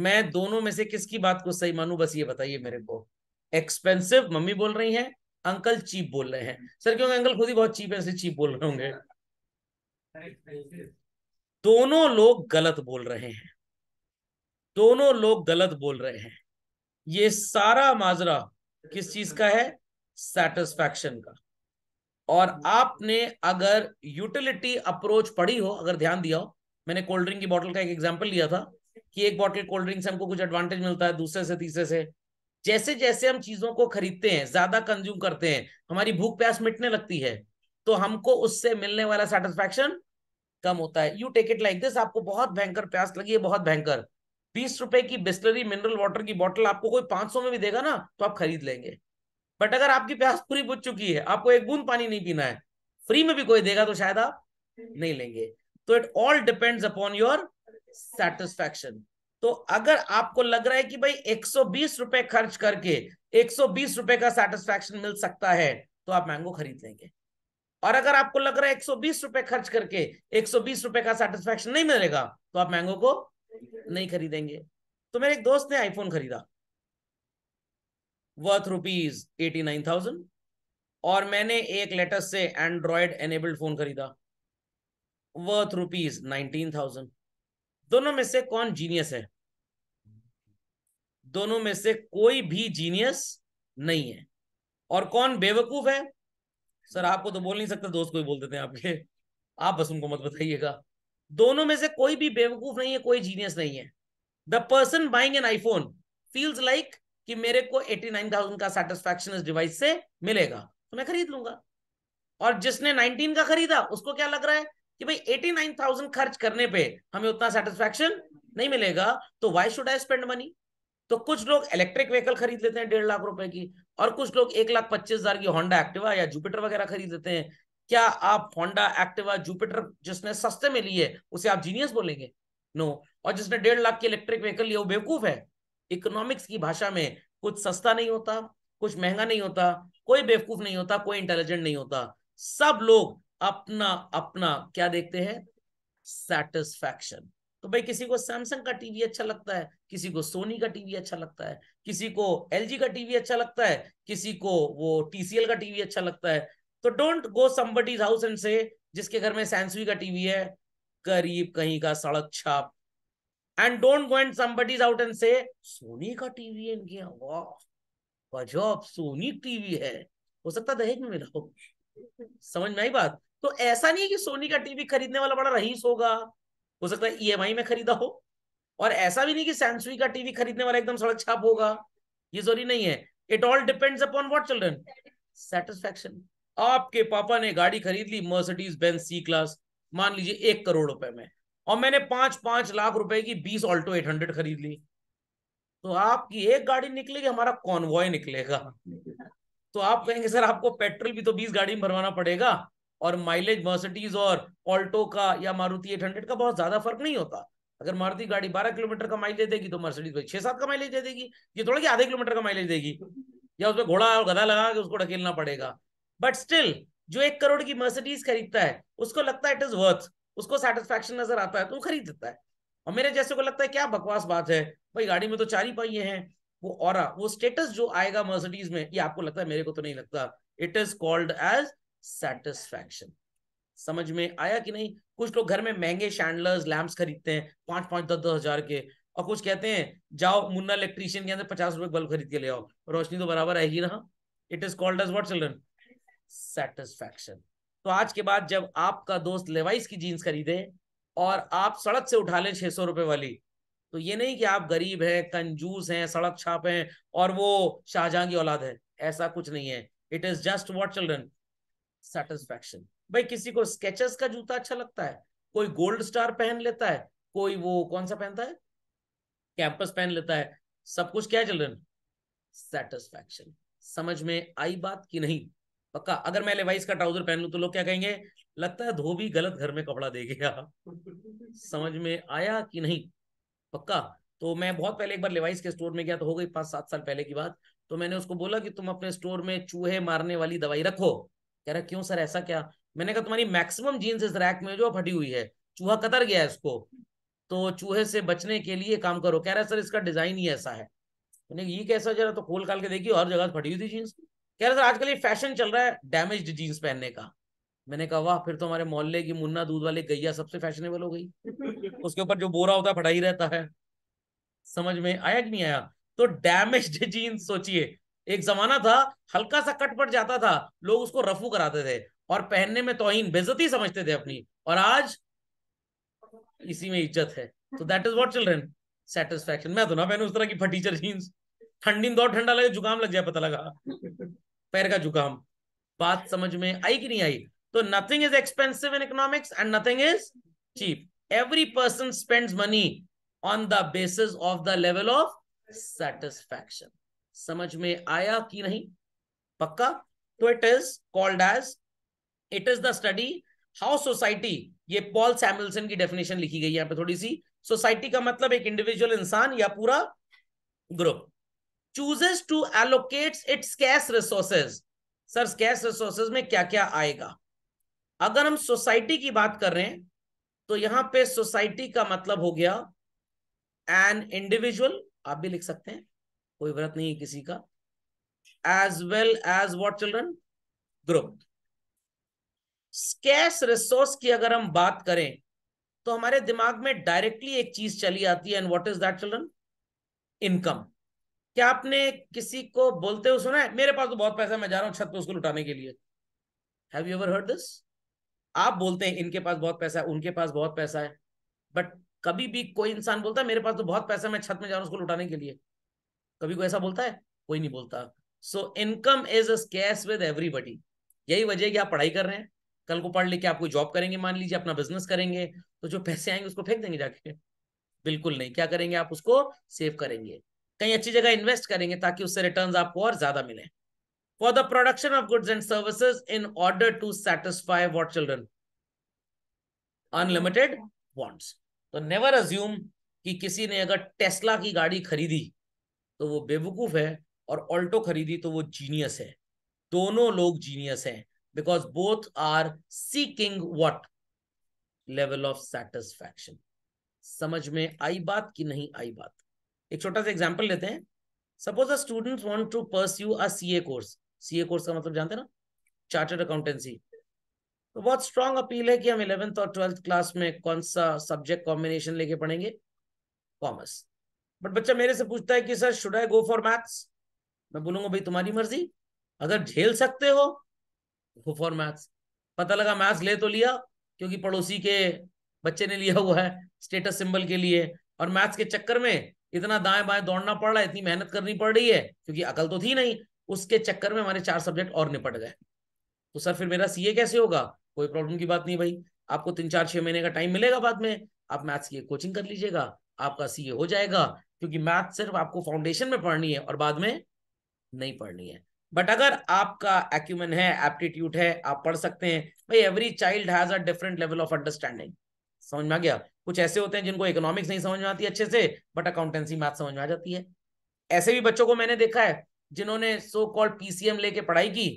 मैं दोनों में से किसकी बात को सही मानू बस ये बताइए मेरे को एक्सपेंसिव मम्मी बोल रही हैं अंकल चीप बोल रहे हैं सर क्योंकि अंकल खुद ही बहुत चीप है चीप बोल रहे होंगे दोनों लोग गलत बोल रहे हैं दोनों लोग गलत बोल रहे हैं ये सारा माजरा किस चीज का है सेटिस्फैक्शन का और आपने अगर यूटिलिटी अप्रोच पढ़ी हो अगर ध्यान दिया हो मैंने कोल्ड ड्रिंक की बोतल का एक एग्जांपल लिया था कि एक बोतल कोल्ड ड्रिंक से हमको कुछ एडवांटेज मिलता है दूसरे से तीसरे से जैसे जैसे हम चीजों को खरीदते हैं ज्यादा कंज्यूम करते हैं हमारी भूख प्यास मिटने लगती है तो हमको उससे मिलने वाला सेटिस्फेक्शन कम होता है you take it like this आपको बहुत भयंकर प्यास लगी है बहुत भयंकर बीस रुपए की बिस्लरी मिनरल वाटर की बॉटल आपको कोई पांच सौ में भी देगा ना तो आप खरीद लेंगे बट अगर आपकी प्यास पूरी बुझ चुकी है आपको एक बूंद पानी नहीं पीना है फ्री में भी कोई देगा तो शायद आप नहीं लेंगे तो it all depends upon your satisfaction तो अगर आपको लग रहा है कि भाई एक रुपए खर्च करके एक रुपए का सेटिस्फेक्शन मिल सकता है तो आप मैंगो खरीद लेंगे और अगर आपको लग रहा है एक रुपए खर्च करके एक रुपए का सेटिस्फेक्शन नहीं मिलेगा तो आप मैंगो को नहीं खरीदेंगे तो मेरे एक दोस्त ने आईफोन खरीदा worth rupees eighty nine thousand और मैंने एक लेटेस्ट से एंड्रॉयड एनेबल्ड फोन खरीदा वर्थ रुपीज नाइनटीन थाउजेंड दोनों में से कौन जीनियस है दोनों में से कोई भी जीनियस नहीं है और कौन बेवकूफ है सर आपको तो बोल नहीं सकते दोस्त को बोल देते हैं आपके आप बस उनको मत बताइएगा दोनों में से कोई भी बेवकूफ नहीं है कोई जीनियस नहीं है the person buying an iPhone feels like कि मेरे को 89,000 का सेटिस्फेक्शन इस डिवाइस से मिलेगा तो मैं खरीद लूंगा और जिसने 19 का खरीदा उसको क्या लग रहा है कि भाई थाउजेंड खर्च करने पे हमें उतना सेटिस्फेक्शन नहीं मिलेगा तो why should I spend money तो कुछ लोग इलेक्ट्रिक व्हीकल खरीद लेते हैं डेढ़ लाख रुपए की और कुछ लोग एक लाख पच्चीस हजार की होंडा एक्टिवा या जुपिटर वगैरह खरीद लेते हैं क्या आप होंडा एक्टिवा जुपिटर जिसने सस्ते में लिए उसे आप जीनियस बोलेंगे नो और जिसने डेढ़ लाख की इलेक्ट्रिक व्हीकल लिया वो बेवकूफ है इकोनॉमिक्स की भाषा में कुछ सस्ता नहीं होता कुछ महंगा नहीं होता कोई बेवकूफ नहीं होता कोई इंटेलिजेंट नहीं होता सब लोग अपना अपना क्या देखते हैं सेटिस्फैक्शन तो भाई किसी को सैमसंग का टीवी अच्छा लगता है किसी को सोनी का टीवी अच्छा लगता है किसी को एलजी का टीवी अच्छा लगता है किसी को वो टीसीएल का टीवी अच्छा लगता है तो don't go somebody's house and से जिसके घर में सैमसंग का टीवी है करीब कहीं का सड़क छाप and don't go and somebody's out and से सोनी का टीवी है इनके वाह सोनी टीवी है हो सकता दहेज में मिला हो समझ में आई बात तो ऐसा नहीं है कि सोनी का टीवी खरीदने वाला बड़ा रईस होगा हो सकता है ईएमआई e में खरीदा हो और ऐसा भी नहीं कि सैमसुई का टीवी खरीदने वाला एकदम सड़क छाप होगा ये जरूरी नहीं है it all depends upon what children satisfaction आपके पापा ने गाड़ी खरीद ली मर्सिडीज बेंज सी क्लास मान लीजिए एक करोड़ रुपए में और मैंने पांच पांच लाख रुपए की बीस ऑल्टो एट हंड्रेड खरीद ली तो आपकी एक गाड़ी निकलेगी हमारा कॉन्वॉय निकलेगा तो आप कहेंगे सर आपको पेट्रोल भी तो बीस गाड़ी में भरवाना पड़ेगा और माइलेज मर्सिडीज और ऑल्टो का या मारुति एट हंड्रेड का बहुत ज्यादा फर्क नहीं होता अगर मारुति गाड़ी बारह किलोमीटर का माइलेज देगी तो मर्सिडीज भाई छह सात का माइलेज दे देगी ये थोड़ा कि आधे किलोमीटर का माइलेज देगी या उसमें घोड़ा और गधा लगा के उसको ढकेलना पड़ेगा बट स्टिल जो एक करोड़ की मर्सिडीज खरीदता है उसको लगता है इट इज वर्थ उसको सेटिस्फेक्शन नजर आता है तो खरीद देता है और मेरे जैसे को लगता है क्या बकवास बात है भाई गाड़ी में तो चार ही पहिए हैं वो और वो स्टेटस जो आएगा मर्सिडीज में ये आपको लगता है मेरे को तो नहीं लगता it is called as satisfaction समझ में आया कि नहीं कुछ लोग घर में महंगे शैंडलर्स लैम्प्स खरीदते हैं पांच पांच दस दस हजार के और कुछ कहते हैं जाओ मुन्ना इलेक्ट्रीशियन के अंदर पचास रुपए बल्ब खरीद के ले आओ रोशनी तो बराबर आएगी ना it is called as what children satisfaction तो आज के बाद जब आपका दोस्त लेवाइस की जीन्स खरीदे और आप सड़क से उठा लें छह सौ रुपए वाली तो ये नहीं कि आप गरीब हैं कंजूस हैं सड़क छाप हैं और वो शाहजहां की औलाद है ऐसा कुछ नहीं है it is just what children satisfaction भाई किसी को स्केचेस का जूता अच्छा लगता है कोई गोल्ड स्टार पहन लेता है कोई वो कौन सा पहनता है कैंपस पहन लेता है सब कुछ क्या चल रहा है सेटिस्फेक्शन समझ में आई बात कि नहीं पक्का अगर मैं लेवाइस का ट्राउजर पहन लू तो लोग क्या कहेंगे लगता है धोबी गलत घर में कपड़ा दे गया समझ में आया कि नहीं पक्का तो मैं बहुत पहले एक बार लेवाइस के स्टोर में गया तो हो गई पांच सात साल पहले की बात तो मैंने उसको बोला कि तुम अपने स्टोर में चूहे मारने वाली दवाई रखो कह रहा क्यों सर ऐसा क्या मैंने कहा तुम्हारी मैक्सिमम जीन्स इस रैक में जो फटी हुई है चूहा कतर गया है इसको तो चूहे से बचने के लिए काम करो कह रहा सर इसका डिजाइन ही ऐसा है मैंने ये कैसा जरा तो खोल खाल के देखी और जगह फटी हुई थी जीन्स कह रहा सर आजकल ये फैशन चल रहा है डैमेज जीन्स पहनने का मैंने कहा वाह फिर तो हमारे मोहल्ले की मुन्ना दूध वाली गैया सबसे फैशनेबल हो गई उसके ऊपर जो बोरा होता है फटा ही रहता है समझ में आया कि नहीं आया तो डैमेज जीन्स सोचिए एक जमाना था हल्का सा कट पट जाता था लोग उसको रफू कराते थे और पहनने में तोहिन बेजती समझते थे अपनी और आज इसी में इज्जत है तो that is what children satisfaction मैं तो ना पहनू उस तरह की फटीचर जीन्स ठंडी में दौड़ ठंडा लगे जुकाम लग जाए पता लगा पैर का जुकाम बात समझ में आई कि नहीं आई तो nothing is expensive in economics and nothing is cheap every person spends money on the basis of the level of satisfaction समझ में आया कि नहीं पक्का तो it is called as it is the study how society ये Paul Samuelson की definition लिखी गई यहां पे थोड़ी सी सोसाइटी का मतलब एक इंडिविजुअल इंसान या पूरा group chooses to allocate its scarce resources sir scarce resources में क्या क्या आएगा अगर हम सोसाइटी की बात कर रहे हैं तो यहां पे सोसाइटी का मतलब हो गया एन इंडिविजुअल आप भी लिख सकते हैं कोई व्रत नहीं है किसी का as well as what children group scarce resource की अगर हम बात करें तो हमारे दिमाग में डायरेक्टली एक चीज चली आती है and what is that children income क्या आपने किसी को बोलते हुए सुना है मेरे पास तो बहुत पैसा मैं जा रहा हूं छत पे उसको लुटाने के लिए have you ever heard this आप बोलते हैं इनके पास बहुत पैसा है उनके पास बहुत पैसा है बट कभी भी कोई इंसान बोलता है मेरे पास तो बहुत पैसा मैं छत में जा रहा हूं उसको लुटाने के लिए कभी कोई ऐसा बोलता है कोई नहीं बोलता so income is us with everybody यही वजह है कि आप पढ़ाई कर रहे हैं कल को पढ़ लेके आप कोई जॉब करेंगे मान लीजिए अपना बिजनेस करेंगे तो जो पैसे आएंगे उसको फेंक देंगे जाके बिल्कुल नहीं क्या करेंगे आप उसको सेव करेंगे कहीं अच्छी जगह इन्वेस्ट करेंगे ताकि उससे रिटर्न आपको और ज्यादा मिले for the production of goods and services in order to satisfy what children unlimited wants तो नेवर अज्यूम कि किसी ने अगर टेस्ला की गाड़ी खरीदी तो वो बेवकूफ है और ऑल्टो खरीदी तो वो जीनियस है दोनों लोग जीनियस हैं because both are seeking what level of satisfaction समझ में आई बात कि नहीं आई बात एक छोटा सा एग्जाम्पल लेते हैं suppose a student want to pursue a CA course CA course का मतलब जानते ना चार्टर्ड अकाउंटेंसी तो बहुत स्ट्रॉन्ग अपील है कि हम इलेवेंथ और ट्वेल्थ क्लास में कौन सा सब्जेक्ट कॉम्बिनेशन लेके पढ़ेंगे कॉमर्स बट बच्चा मेरे से पूछता है कि sir should I go for maths मैं बोलूंगा भाई तुम्हारी मर्जी अगर झेल सकते हो गो फॉर मैथ्स पता लगा मैथ्स ले तो लिया क्योंकि पड़ोसी के बच्चे ने लिया हुआ है स्टेटस सिंबल के लिए और मैथ्स के चक्कर में इतना दाएं बाएं दौड़ना पड़ रहा है इतनी मेहनत करनी पड़ रही है क्योंकि अकल तो थी नहीं उसके चक्कर में हमारे चार सब्जेक्ट और निपट गए तो सर फिर मेरा सीए कैसे होगा कोई प्रॉब्लम की बात नहीं भाई आपको तीन चार छह महीने का टाइम मिलेगा बाद में आप मैथ्स की कोचिंग कर लीजिएगा आपका सीए हो जाएगा क्योंकि मैथ सिर्फ आपको फाउंडेशन में पढ़नी है और बाद में नहीं पढ़नी है बट अगर आपका एक्यूमन है एप्टीट्यूड है आप पढ़ सकते हैं भाई every child has a different level of understanding समझ में आ गया कुछ ऐसे होते हैं जिनको इकोनॉमिक्स नहीं समझ में आती अच्छे से बट अकाउंटेंसी मैथ समझ में आ जाती है ऐसे भी बच्चों को मैंने देखा है जिन्होंने सो कॉल्ड पीसीएम लेके पढ़ाई की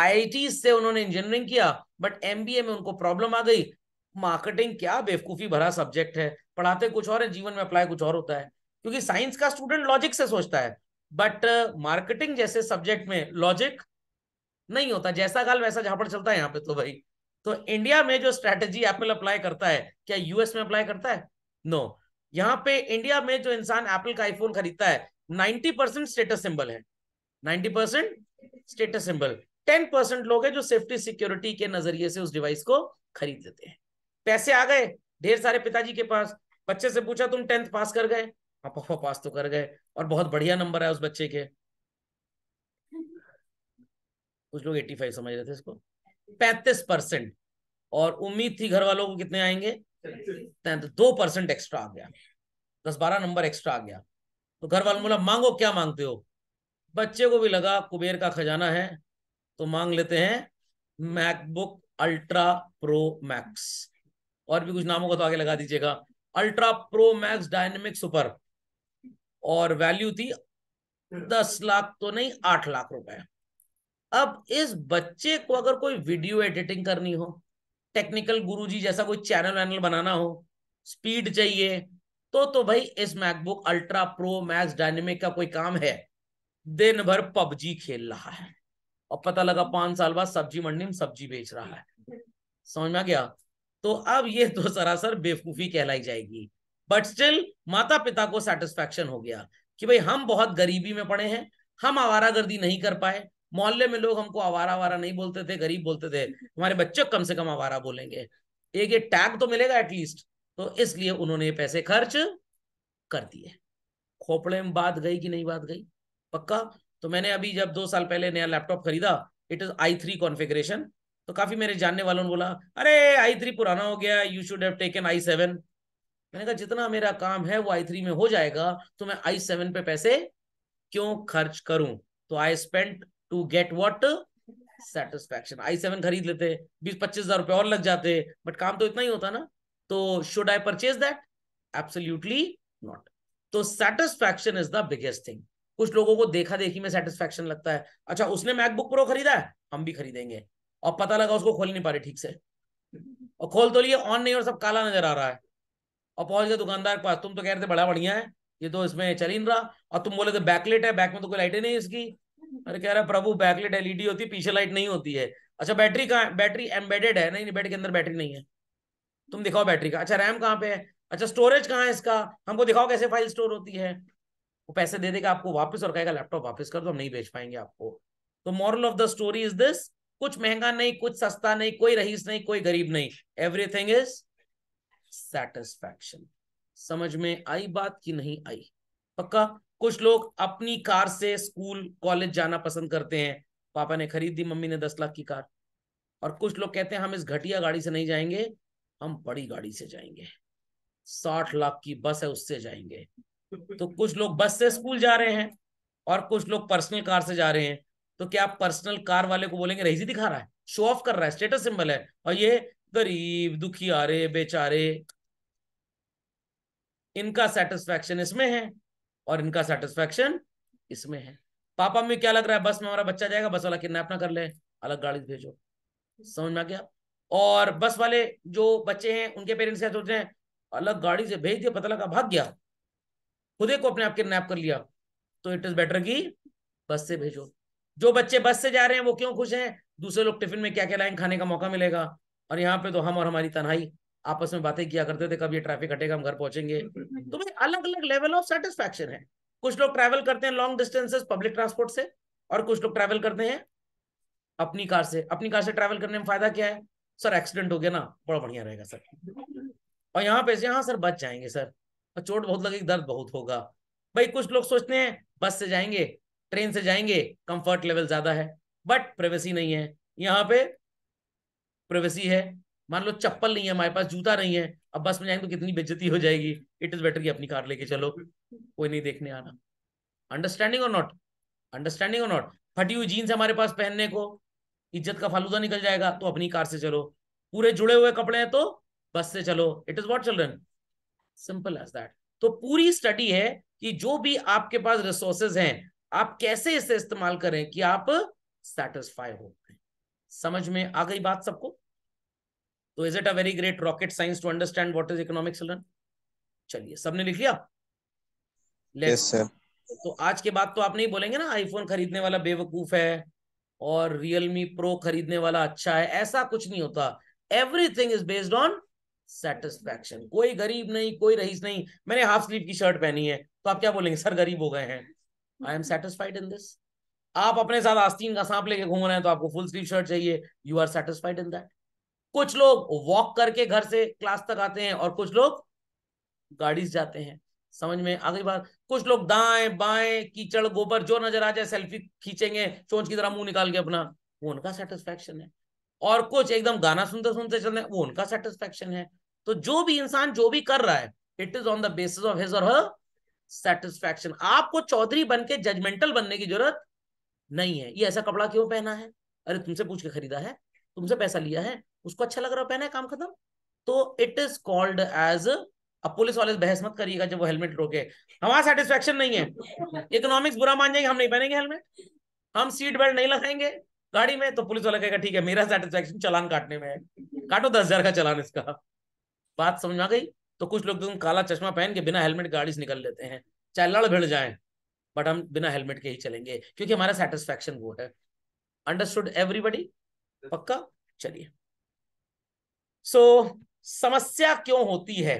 आई से उन्होंने इंजीनियरिंग किया बट एम में उनको प्रॉब्लम आ गई मार्केटिंग क्या बेवकूफी भरा सब्जेक्ट है पढ़ाते कुछ और है जीवन में अप्लाई कुछ और होता है क्योंकि साइंस का स्टूडेंट लॉजिक से सोचता है बट मार्केटिंग uh, जैसे सब्जेक्ट में लॉजिक नहीं होता जैसा गाल वैसा झापड़ चलता है यहाँ पे तो भाई तो इंडिया में जो स्ट्रेटेजी एप्पल अप्लाई करता है क्या यूएस में अप्लाई करता है नो no. यहाँ पे इंडिया में जो इंसान एप्पल का आईफोन खरीदता है नाइनटी परसेंट स्टेटस सिंबल है ninety percent status symbol ten percent लोग है जो सेफ्टी सिक्योरिटी के नजरिए से उस डिवाइस को खरीद लेते हैं पैसे आ गए ढेर सारे पिताजी के पास बच्चे से पूछा तुम टेंथ पास कर गए पापा पास तो कर गए और बहुत बढ़िया नंबर है उस बच्चे के कुछ लोग एट्टी फाइव समझ रहे थे इसको पैंतीस परसेंट और उम्मीद थी घर वालों को कितने आएंगे तो दो परसेंट एक्स्ट्रा आ गया दस बारह नंबर एक्स्ट्रा आ गया तो घर वालों बोला मांगो क्या मांगते हो बच्चे को भी लगा कुबेर का खजाना है तो मांग लेते हैं मैकबुक अल्ट्रा प्रो मैक्स और भी कुछ नामों को तो आगे लगा दीजिएगा ultra pro max dynamic super और वैल्यू थी हम्म। दस लाख तो नहीं आठ लाख रुपए अब इस बच्चे को अगर कोई वीडियो एडिटिंग करनी हो टेक्निकल गुरुजी जैसा कोई चैनल वैनल बनाना हो स्पीड चाहिए तो तो भाई इस MacBook ultra pro max dynamic का कोई काम है दिन भर पबजी खेल रहा है और पता लगा पांच साल बाद सब्जी मंडी में सब्जी बेच रहा है हम्म। समझ में आ गया तो अब ये तो सरासर बेवकूफी कहलाई जाएगी बट स्टिल माता पिता को सेटिस्फेक्शन हो गया कि भाई हम बहुत गरीबी में पड़े हैं हम आवारागर्दी नहीं कर पाए मोहल्ले में लोग हमको आवारा आवारा नहीं बोलते थे गरीब बोलते थे हमारे बच्चे कम से कम आवारा बोलेंगे एक ये टैग तो मिलेगा एटलीस्ट तो इसलिए उन्होंने ये पैसे खर्च कर दिए खोपड़े में बात गई कि नहीं बात गई पक्का तो मैंने अभी जब दो साल पहले नया लैपटॉप खरीदा it is i three configuration तो काफी मेरे जानने वालों ने बोला अरे आई थ्री पुराना हो गया you should have taken i seven मैंने कहा जितना मेरा काम है वो आई थ्री में हो जाएगा तो मैं आई सेवन पे पैसे क्यों खर्च करूं तो I spent to get what satisfaction i seven खरीद लेते बीस पच्चीस हजार रुपए और लग जाते बट काम तो इतना ही होता ना तो should I purchase that absolutely not तो satisfaction is the biggest thing कुछ लोगों को देखा देखी में सेटिस्फैक्शन लगता है अच्छा उसने मैकबुक प्रो खरीदा है हम भी खरीदेंगे और पता लगा उसको खोल नहीं पा रहे ठीक से और खोल तो लिए ऑन नहीं और सब काला नजर आ रहा है और पहुंच गए दुकानदार के पास तुम तो कह रहे थे बड़ा बढ़िया है ये तो इसमें चल ही नहीं रहा और तुम बोले थे बैकलेट है बैक में तो कोई ही नहीं इसकी अरे कह रहा प्रभु बैकलेट एलईडी होती है पीछे लाइट नहीं होती है अच्छा बैटरी कहाँ बैटरी एम्बेडेड है नहीं नहीं के अंदर बैटरी नहीं है तुम दिखाओ बैटरी का अच्छा रैम कहाँ पे है अच्छा स्टोरेज कहाँ है इसका हमको दिखाओ कैसे फाइल स्टोर होती है वो पैसे दे देगा आपको वापस और कहेगा लैपटॉप वापस कर दो हम नहीं बेच पाएंगे आपको तो moral of the story is this कुछ महंगा नहीं कुछ सस्ता नहीं कोई रईस नहीं कोई गरीब नहीं एवरीथिंग इज सेटिस्फैक्शन समझ में आई बात की नहीं आई पक्का कुछ लोग अपनी कार से स्कूल कॉलेज जाना पसंद करते हैं पापा ने खरीद दी मम्मी ने दस लाख की कार और कुछ लोग कहते हैं हम इस घटिया गाड़ी से नहीं जाएंगे हम बड़ी गाड़ी से जाएंगे साठ लाख की बस है उससे जाएंगे तो कुछ लोग बस से स्कूल जा रहे हैं और कुछ लोग पर्सनल कार से जा रहे हैं तो क्या आप पर्सनल कार वाले को बोलेंगे रही दिखा रहा है शो ऑफ कर रहा है स्टेटस सिंबल है और ये गरीब रहे बेचारे इनका सेटिस्फेक्शन इसमें है और इनका सेटिस्फेक्शन इसमें है पापा में क्या लग रहा है बस में हमारा बच्चा जाएगा बस वाला किडनेप ना कर ले अलग गाड़ी भेजो समझ में आ गया और बस वाले जो बच्चे हैं उनके पेरेंट्स क्या सोच रहे हैं अलग गाड़ी से भेज दिया पता लगा भाग गया खुदे को अपने आप किडनेप कर लिया तो इट इज बेटर की बस से भेजो जो बच्चे बस से जा रहे हैं वो क्यों खुश हैं दूसरे लोग टिफिन में क्या क्या लाएंगे खाने का मौका मिलेगा और यहाँ पे तो हम और हमारी तनाई आपस में बातें किया करते थे कब ये ट्रैफिक हटेगा हम घर पहुंचेंगे तो भाई अलग अलग लेवल ऑफ सेटिस्फेक्शन है कुछ लोग ट्रैवल करते हैं लॉन्ग डिस्टेंसेस पब्लिक ट्रांसपोर्ट से और कुछ लोग ट्रैवल करते हैं अपनी कार से अपनी कार से ट्रैवल करने में फायदा क्या है सर एक्सीडेंट हो गया ना बड़ा बढ़िया रहेगा सर और यहाँ पे हाँ सर बच जाएंगे सर और चोट बहुत लगेगी दर्द बहुत होगा भाई कुछ लोग सोचते हैं बस से जाएंगे ट्रेन से जाएंगे कंफर्ट लेवल ज्यादा है बट प्राइवेसी नहीं है यहाँ पे प्राइवेसी है मान लो चप्पल नहीं है हमारे पास जूता नहीं है अब बस में जाएंगे तो कितनी बेजती हो जाएगी इट इज बेटर कि अपनी कार लेके चलो कोई नहीं देखने आना अंडरस्टैंडिंग और नॉट अंडरस्टैंडिंग और नॉट फटी हुई जीन्स हमारे पास पहनने को इज्जत का फालूदा निकल जाएगा तो अपनी कार से चलो पूरे जुड़े हुए कपड़े हैं तो बस से चलो it is what children simple as that तो पूरी स्टडी है कि जो भी आपके पास रिसोर्सेज हैं आप कैसे इसे इस्तेमाल करें कि आप सेटिस्फाई हो समझ में आ गई बात सबको तो is it a very great rocket science to understand what is economic children चलिए सबने लिख लिया yes, तो आज के बाद तो आप नहीं बोलेंगे ना आईफोन खरीदने वाला बेवकूफ है और रियलमी प्रो खरीदने वाला अच्छा है ऐसा कुछ नहीं होता everything is based on satisfaction कोई गरीब नहीं कोई रईस नहीं मैंने हाफ स्लीव की शर्ट पहनी है तो आप क्या बोलेंगे सर गरीब हो गए हैं I am satisfied in this आप अपने साथ आस्तीन का सांप लेके घूम रहे हैं तो आपको फुल स्लीव शर्ट चाहिए you are satisfied in that कुछ लोग वॉक करके घर से क्लास तक आते हैं और कुछ लोग गाड़ी से जाते हैं समझ में अगली बार कुछ लोग दाएं बाएं कीचड़ गोबर जो नजर आ जाए सेल्फी खींचेंगे चोंच की तरह मुंह निकाल के अपना वो उनका सेटिस्फेक्शन है और कुछ एकदम गाना सुनते सुनते चल रहे वो उनका सेटिस्फेक्शन है तो जो भी इंसान जो भी कर रहा है it is on the basis of his और हर सेटिस्फेक्शन आपको चौधरी बन के जजमेंटल बनने की जरूरत नहीं है ये ऐसा कपड़ा क्यों पहना है अरे तुमसे पूछ के खरीदा है तुमसे पैसा लिया है उसको अच्छा लग रहा पहना है काम खत्म तो इट इज कॉल्ड एज अब पुलिस वाले बहस मत करिएगा जब वो हेलमेट रोके हमारा सेटिस्फेक्शन नहीं है इकोनॉमिक्स बुरा मान जाएंगे हम नहीं पहनेंगे हेलमेट हम सीट बेल्ट नहीं लगाएंगे गाड़ी में तो पुलिस वाला कहेगा ठीक है मेरा सेटिस्फेक्शन चलान काटने में है काटो दस हजार का चलान इसका बात समझ में आ गई तो कुछ लोग तो काला चश्मा पहन के बिना हेलमेट गाड़ी से निकल लेते हैं चाहे लड़ भिड़ जाए बट हम बिना हेलमेट के ही चलेंगे क्योंकि हमारा सेटिस्फेक्शन वो है अंडरस्टूड एवरीबडी पक्का चलिए सो so, समस्या क्यों होती है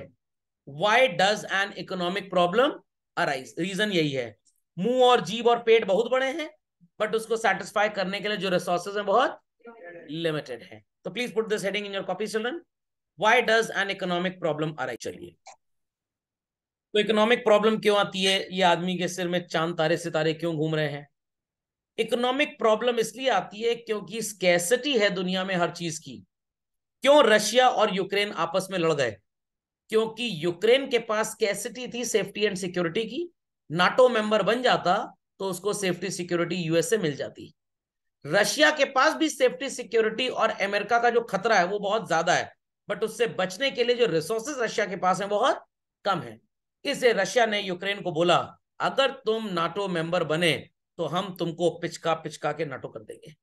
why does an economic problem arise reason यही है मुंह और जीव और पेट बहुत बड़े हैं बट उसको सेटिस्फाई करने के लिए जो रिसोर्सेज हैं बहुत लिमिटेड हैं तो please put this heading in your copy children why does an economic problem arise चलिए तो इकोनॉमिक प्रॉब्लम क्यों आती है ये आदमी के सिर में चांद तारे सितारे क्यों घूम रहे हैं इकोनॉमिक प्रॉब्लम इसलिए आती है क्योंकि स्कैसिटी है दुनिया में हर चीज की क्यों रशिया और यूक्रेन आपस में लड़ गए क्योंकि यूक्रेन के पास स्कैसिटी थी सेफ्टी एंड सिक्योरिटी की नाटो मेंबर बन जाता तो उसको सेफ्टी सिक्योरिटी यूएसए मिल जाती रशिया के पास भी सेफ्टी सिक्योरिटी और अमेरिका का जो खतरा है वो बहुत ज्यादा है बट उससे बचने के लिए जो रिसोर्सेज रशिया के पास है बहुत कम है इसे रशिया ने यूक्रेन को बोला अगर तुम नाटो मेंबर बने तो हम तुमको पिचका पिचका के नाटो कर देंगे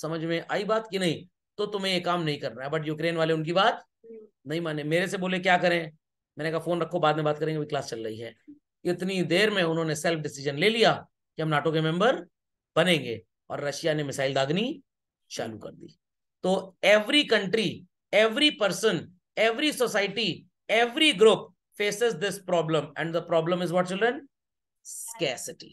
समझ में आई बात कि नहीं तो तुम्हें ये काम नहीं करना है बट यूक्रेन वाले उनकी बात नहीं माने मेरे से बोले क्या करें मैंने कहा फोन रखो बाद में बात करेंगे अभी क्लास चल रही है इतनी देर में उन्होंने सेल्फ डिसीजन ले लिया कि हम नाटो के मेंबर बनेंगे और रशिया ने मिसाइल दागनी चालू कर दी तो every country every person every society every group faces this problem and the problem is what children scarcity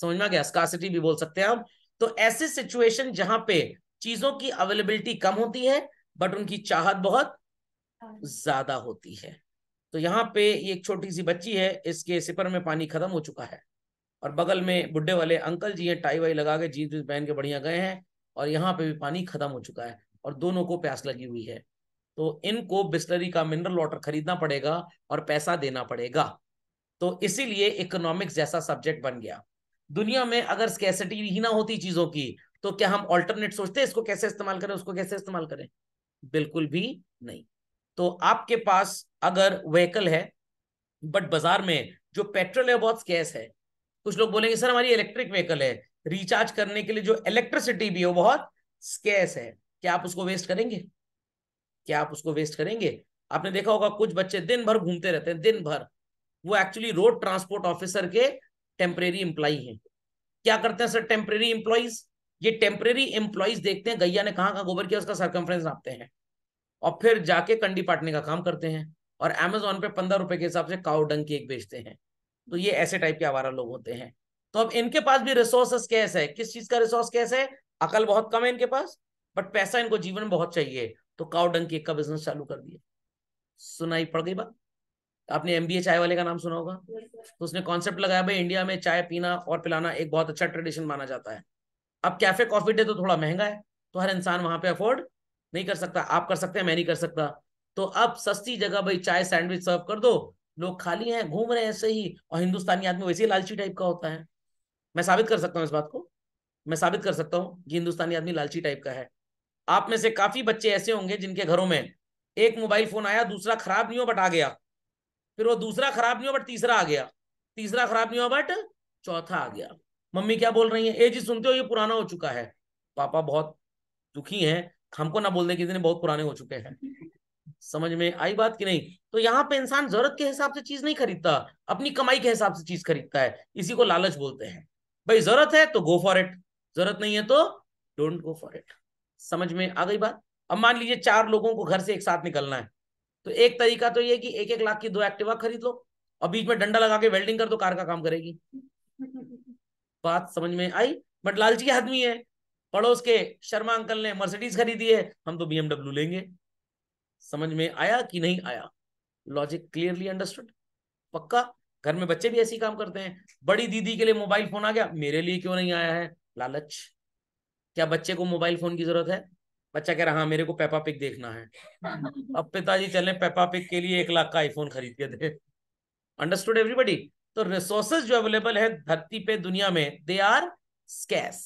समझ में गया scarcity भी बोल सकते हैं हम तो ऐसी सिचुएशन जहां पे चीजों की अवेलेबिलिटी कम होती है बट उनकी चाहत बहुत ज्यादा होती है तो यहाँ पे एक छोटी सी बच्ची है इसके सिपर में पानी खत्म हो चुका है और बगल में बुढ़े वाले अंकल जी हैं टाई वाई लगा के जीत पहन के बढ़िया गए हैं और यहाँ पे भी पानी खत्म हो चुका है और दोनों को प्यास लगी हुई है तो इनको बिस्लरी का मिनरल वाटर खरीदना पड़ेगा और पैसा देना पड़ेगा तो इसीलिए इकोनॉमिक्स जैसा सब्जेक्ट बन गया दुनिया में अगर स्कैसिटी ही ना होती चीजों की तो क्या हम ऑल्टरनेट सोचते इसको कैसे इस्तेमाल करें उसको कैसे इस्तेमाल करें बिल्कुल भी नहीं तो आपके पास अगर व्हीकल है बट बाजार में जो पेट्रोल है बहुत स्कैस है कुछ लोग बोलेंगे सर हमारी इलेक्ट्रिक व्हीकल है रिचार्ज करने के लिए जो इलेक्ट्रिसिटी भी हो बहुत स्कैस है क्या आप उसको वेस्ट करेंगे क्या आप उसको वेस्ट करेंगे आपने देखा होगा कुछ बच्चे दिन भर घूमते रहते हैं दिन भर वो एक्चुअली रोड ट्रांसपोर्ट ऑफिसर के टेम्परेरी एम्प्लॉई हैं क्या करते हैं सर टेम्परेरी एम्प्लॉयज ये टेम्परेरी एम्प्लॉयज देखते हैं गैया ने कहा कहाँ गोबर किया उसका सरकमफ्रेंस नापते हैं और फिर जाके कंडी पाटने का काम करते हैं और अमेजोन पे पंद्रह रुपए के हिसाब से काउ डंग केक बेचते हैं तो ये ऐसे टाइप के आवारा लोग होते हैं तो अब इनके पास भी रिसोर्सेस कैसे है किस चीज का रिसोर्स कैसे है अकल बहुत कम है इनके पास बट पैसा इनको जीवन बहुत चाहिए तो काउ डंग केक का बिजनेस चालू कर दिया सुनाई पड़ गई बात आपने एमबीए चाय वाले का नाम सुना होगा तो उसने कॉन्सेप्ट लगाया भाई इंडिया में चाय पीना और पिलाना एक बहुत अच्छा ट्रेडिशन माना जाता है अब कैफे कॉफी डे तो थोड़ा महंगा है तो हर इंसान वहां पे अफोर्ड नहीं कर सकता आप कर सकते हैं मैं नहीं कर सकता तो अब सस्ती जगह भाई चाय सैंडविच सर्व कर दो लोग खाली हैं घूम रहे हैं ऐसे ही और हिंदुस्तानी आदमी वैसे ही लालची टाइप का होता है मैं साबित कर सकता हूँ इस बात को मैं साबित कर सकता हूँ कि हिंदुस्तानी आदमी लालची टाइप का है आप में से काफी बच्चे ऐसे होंगे जिनके घरों में एक मोबाइल फोन आया दूसरा खराब नहीं हो बट आ गया फिर वो दूसरा खराब नहीं हो बट तीसरा आ गया तीसरा खराब नहीं हो बट चौथा आ गया मम्मी क्या बोल रही है ए जी सुनते हो ये पुराना हो चुका है पापा बहुत दुखी हैं हमको ना बोल दे कितने बहुत पुराने हो चुके हैं समझ में आई बात कि नहीं तो यहाँ पे इंसान जरूरत के हिसाब से चीज नहीं खरीदता अपनी कमाई के हिसाब से चीज खरीदता है इसी को लालच बोलते हैं भाई जरूरत है तो गो फॉर इट जरूरत नहीं है तो डोंट गो फॉर इट समझ में आ गई बात अब मान लीजिए चार लोगों को घर से एक साथ निकलना है तो एक तरीका तो ये कि एक एक लाख की दो एक्टिवा खरीद लो और बीच में डंडा लगा के वेल्डिंग कर दो कार का काम करेगी बात समझ में आई बट लालची आदमी है पड़ोस के शर्मा अंकल ने मर्सिडीज खरीदी है हम तो बीएमडब्ल्यू लेंगे समझ में आया कि नहीं आया लॉजिक क्लियरली अंडरस्टूड पक्का घर में बच्चे भी ऐसे ही काम करते हैं बड़ी दीदी के लिए मोबाइल फोन आ गया मेरे लिए क्यों नहीं आया है लालच क्या बच्चे को मोबाइल फोन की जरूरत है बच्चा कह रहा हाँ मेरे को पेपा पिक देखना है अब पिताजी चले पेपा पिक के लिए एक लाख का आईफोन खरीद के दे अंडरस्टूड एवरीबडी तो रिसोर्सेज जो अवेलेबल है धरती पे दुनिया में दे आर स्कैस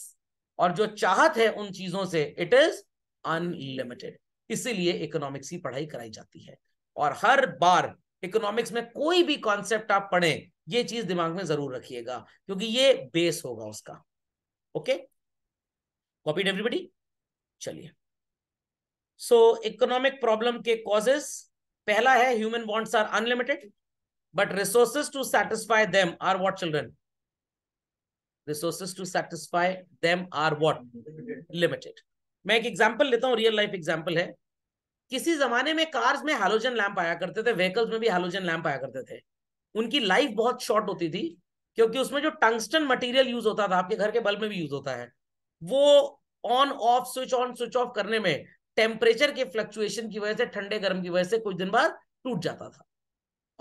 और जो चाहत है उन चीजों से इट इज अनलिमिटेड इसीलिए इकोनॉमिक्स की पढ़ाई कराई जाती है और हर बार इकोनॉमिक्स में कोई भी कॉन्सेप्ट आप पढ़े ये चीज दिमाग में जरूर रखिएगा क्योंकि ये बेस होगा उसका ओके okay? कॉपीड एवरीबडी चलिए सो इकोनॉमिक प्रॉब्लम के कॉजेस पहला है human wants are unlimited but resources to satisfy them are what children resources to satisfy them are what limited मैं एक एग्जाम्पल लेता हूँ रियल लाइफ एग्जाम्पल है किसी जमाने में कार्स में हेलोजन लैंप आया करते थे व्हीकल्स में भी हेलोजन लैंप आया करते थे उनकी लाइफ बहुत शॉर्ट होती थी क्योंकि उसमें जो टंगस्टन मटेरियल यूज होता था आपके घर के बल्ब में भी यूज होता है वो on off switch on switch off करने में टेम्परेचर के फ्लक्चुएशन की वजह से ठंडे गर्म की वजह से कुछ दिन बाद टूट जाता था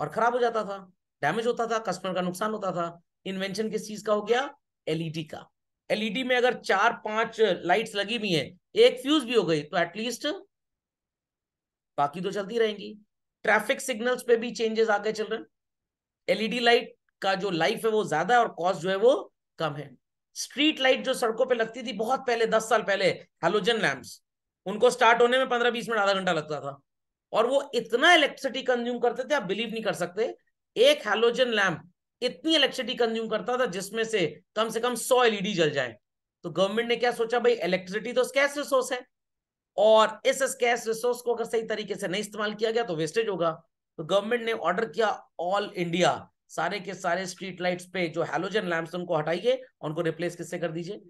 और खराब हो जाता था डैमेज होता था कस्टमर का नुकसान होता था इन्वेंशन किस चीज का हो गया एलईडी e का एलईडी e में अगर चार पांच लाइट्स लगी हुई है एक फ्यूज भी हो गई तो एटलीस्ट बाकी तो चलती रहेंगी ट्रैफिक सिग्नल्स पे भी चेंजेस आगे चल रहे एलईडी लाइट e का जो लाइफ है वो ज्यादा है और कॉस्ट जो है वो कम है स्ट्रीट लाइट जो सड़कों पे लगती थी बहुत पहले दस साल पहले हेलोजन लैम्प उनको स्टार्ट होने में पंद्रह बीस मिनट आधा घंटा लगता था और वो इतना इलेक्ट्रिसिटी कंज्यूम करते थे आप बिलीव नहीं कर सकते एक हेलोजन लैम्प इतनी इलेक्ट्रिसिटी कंज्यूम करता था जिसमें से कम से कम सौ एलईडी e जल जाए तो गवर्नमेंट ने क्या सोचा भाई इलेक्ट्रिसिटी तो स्कैस रिसोर्स है और इस स्कैस रिसोर्स को अगर सही तरीके से नहीं इस्तेमाल किया गया तो वेस्टेज होगा तो गवर्नमेंट ने ऑर्डर किया ऑल इंडिया सारे के सारे स्ट्रीट लाइट्स पे जो हेलोजन लैम्प उनको हटाइए उनको रिप्लेस किससे कर दीजिए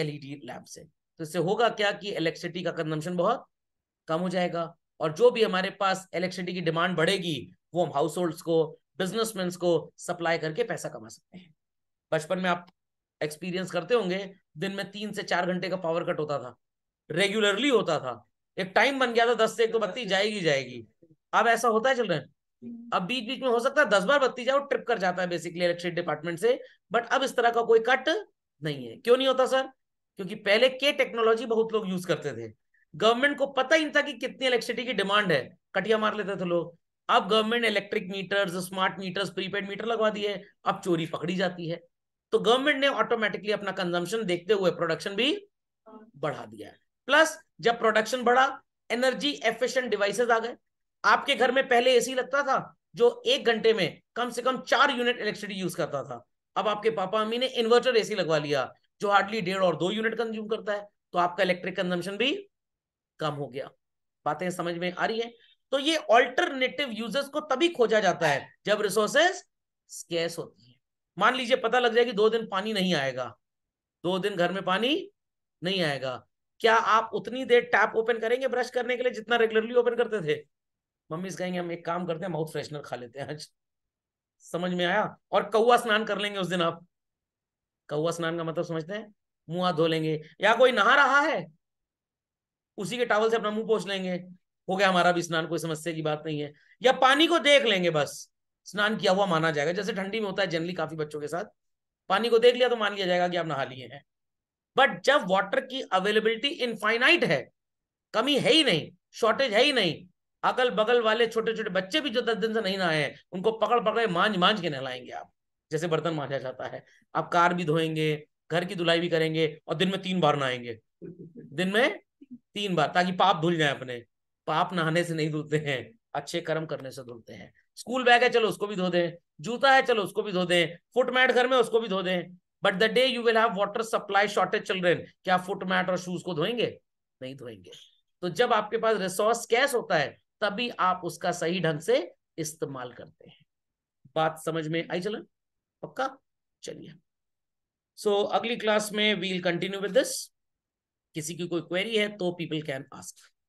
एलईडी लैम्प e से तो इससे होगा क्या कि इलेक्ट्रिसिटी का कंजम्पशन बहुत कम हो जाएगा और जो भी हमारे पास इलेक्ट्रिसिटी की डिमांड बढ़ेगी वो हम हाउस होल्ड को बिजनेसमैन को सप्लाई करके पैसा कमा सकते हैं बचपन में आप एक्सपीरियंस करते होंगे दिन में तीन से चार घंटे का पावर कट होता था रेगुलरली होता था एक टाइम बन गया था दस से एक तो बत्ती जाएगी जाएगी अब ऐसा होता है चल रहे अब बीच बीच में हो सकता है दस बार बत्ती जाओ ट्रिप कर जाता है बेसिकली इलेक्ट्रिक डिपार्टमेंट से बट अब इस तरह का कोई कट नहीं है क्यों नहीं होता सर क्योंकि पहले के टेक्नोलॉजी बहुत लोग यूज करते थे गवर्नमेंट को पता ही नहीं था कि कितनी इलेक्ट्रिसिटी की डिमांड है कटिया मार लेते थे लोग अब government electric meters smart meters prepaid meter लगवा दिए अब चोरी पकड़ी जाती है तो गवर्नमेंट ने ऑटोमेटिकली अपना कंजम्पशन देखते हुए प्रोडक्शन भी बढ़ा दिया प्लस जब प्रोडक्शन बढ़ा एनर्जी एफिशिएंट डिवाइसेस आ गए आपके घर में पहले एसी लगता था जो एक घंटे में कम से कम चार यूनिट इलेक्ट्रिसिटी यूज करता था अब आपके पापा मम्मी ने इन्वर्टर एसी लगवा लिया जो हार्डली डेढ़ और दो यूनिट कंज्यूम करता है तो आपका इलेक्ट्रिक कंजम्पशन भी कम हो गया बातें समझ में आ रही है तो ये ऑल्टरनेटिव यूजर्स को तभी खोजा जाता है जब रिसोर्सेस स्केस होती है मान लीजिए पता लग जाए कि दो दिन पानी नहीं आएगा दो दिन घर में पानी नहीं आएगा क्या आप उतनी देर टैप ओपन करेंगे ब्रश करने के लिए जितना रेगुलरली ओपन करते थे मम्मी कहेंगे हम एक काम करते हैं माउथ फ्रेशनर खा लेते हैं आज समझ में आया और कौआ स्नान कर लेंगे उस दिन आप कौआ स्नान का मतलब समझते हैं मुंह हाथ धो लेंगे या कोई नहा रहा है उसी के टावल से अपना मुंह पोछ लेंगे हो गया हमारा भी स्नान कोई समस्या की बात नहीं है या पानी को देख लेंगे बस स्नान किया हुआ माना जाएगा जैसे ठंडी में होता है जनरली काफी बच्चों के साथ पानी को देख लिया तो मान लिया जाएगा कि आप नहा लिए हैं बट जब वाटर की अवेलेबिलिटी इनफाइनाइट है कमी है ही नहीं शॉर्टेज है ही नहीं अगल बगल वाले छोटे छोटे बच्चे भी जो दस दिन से नहीं नहाए हैं उनको पकड़ पकड़े मांझ मांझ के नहलाएंगे आप जैसे बर्तन मांझा जाता है आप कार भी धोएंगे घर की धुलाई भी करेंगे और दिन में तीन बार नहाएंगे दिन में तीन बार ताकि पाप धुल जाए अपने पाप नहाने से नहीं धुलते हैं अच्छे कर्म करने से धुलते हैं स्कूल बैग है चलो उसको भी धो दें जूता है चलो उसको भी धो दें फुट मैट घर में उसको भी धो दें but the day you will have water supply shortage children क्या फुट मैट और शूज को धोएंगे नहीं धोएंगे तो जब आपके पास रिसोर्स कैश होता है तभी आप उसका सही ढंग से इस्तेमाल करते हैं बात समझ में आई चलन पक्का चलिए सो so, अगली क्लास में वील कंटिन्यू विद दिस किसी की कोई क्वेरी है तो पीपल कैन आस्क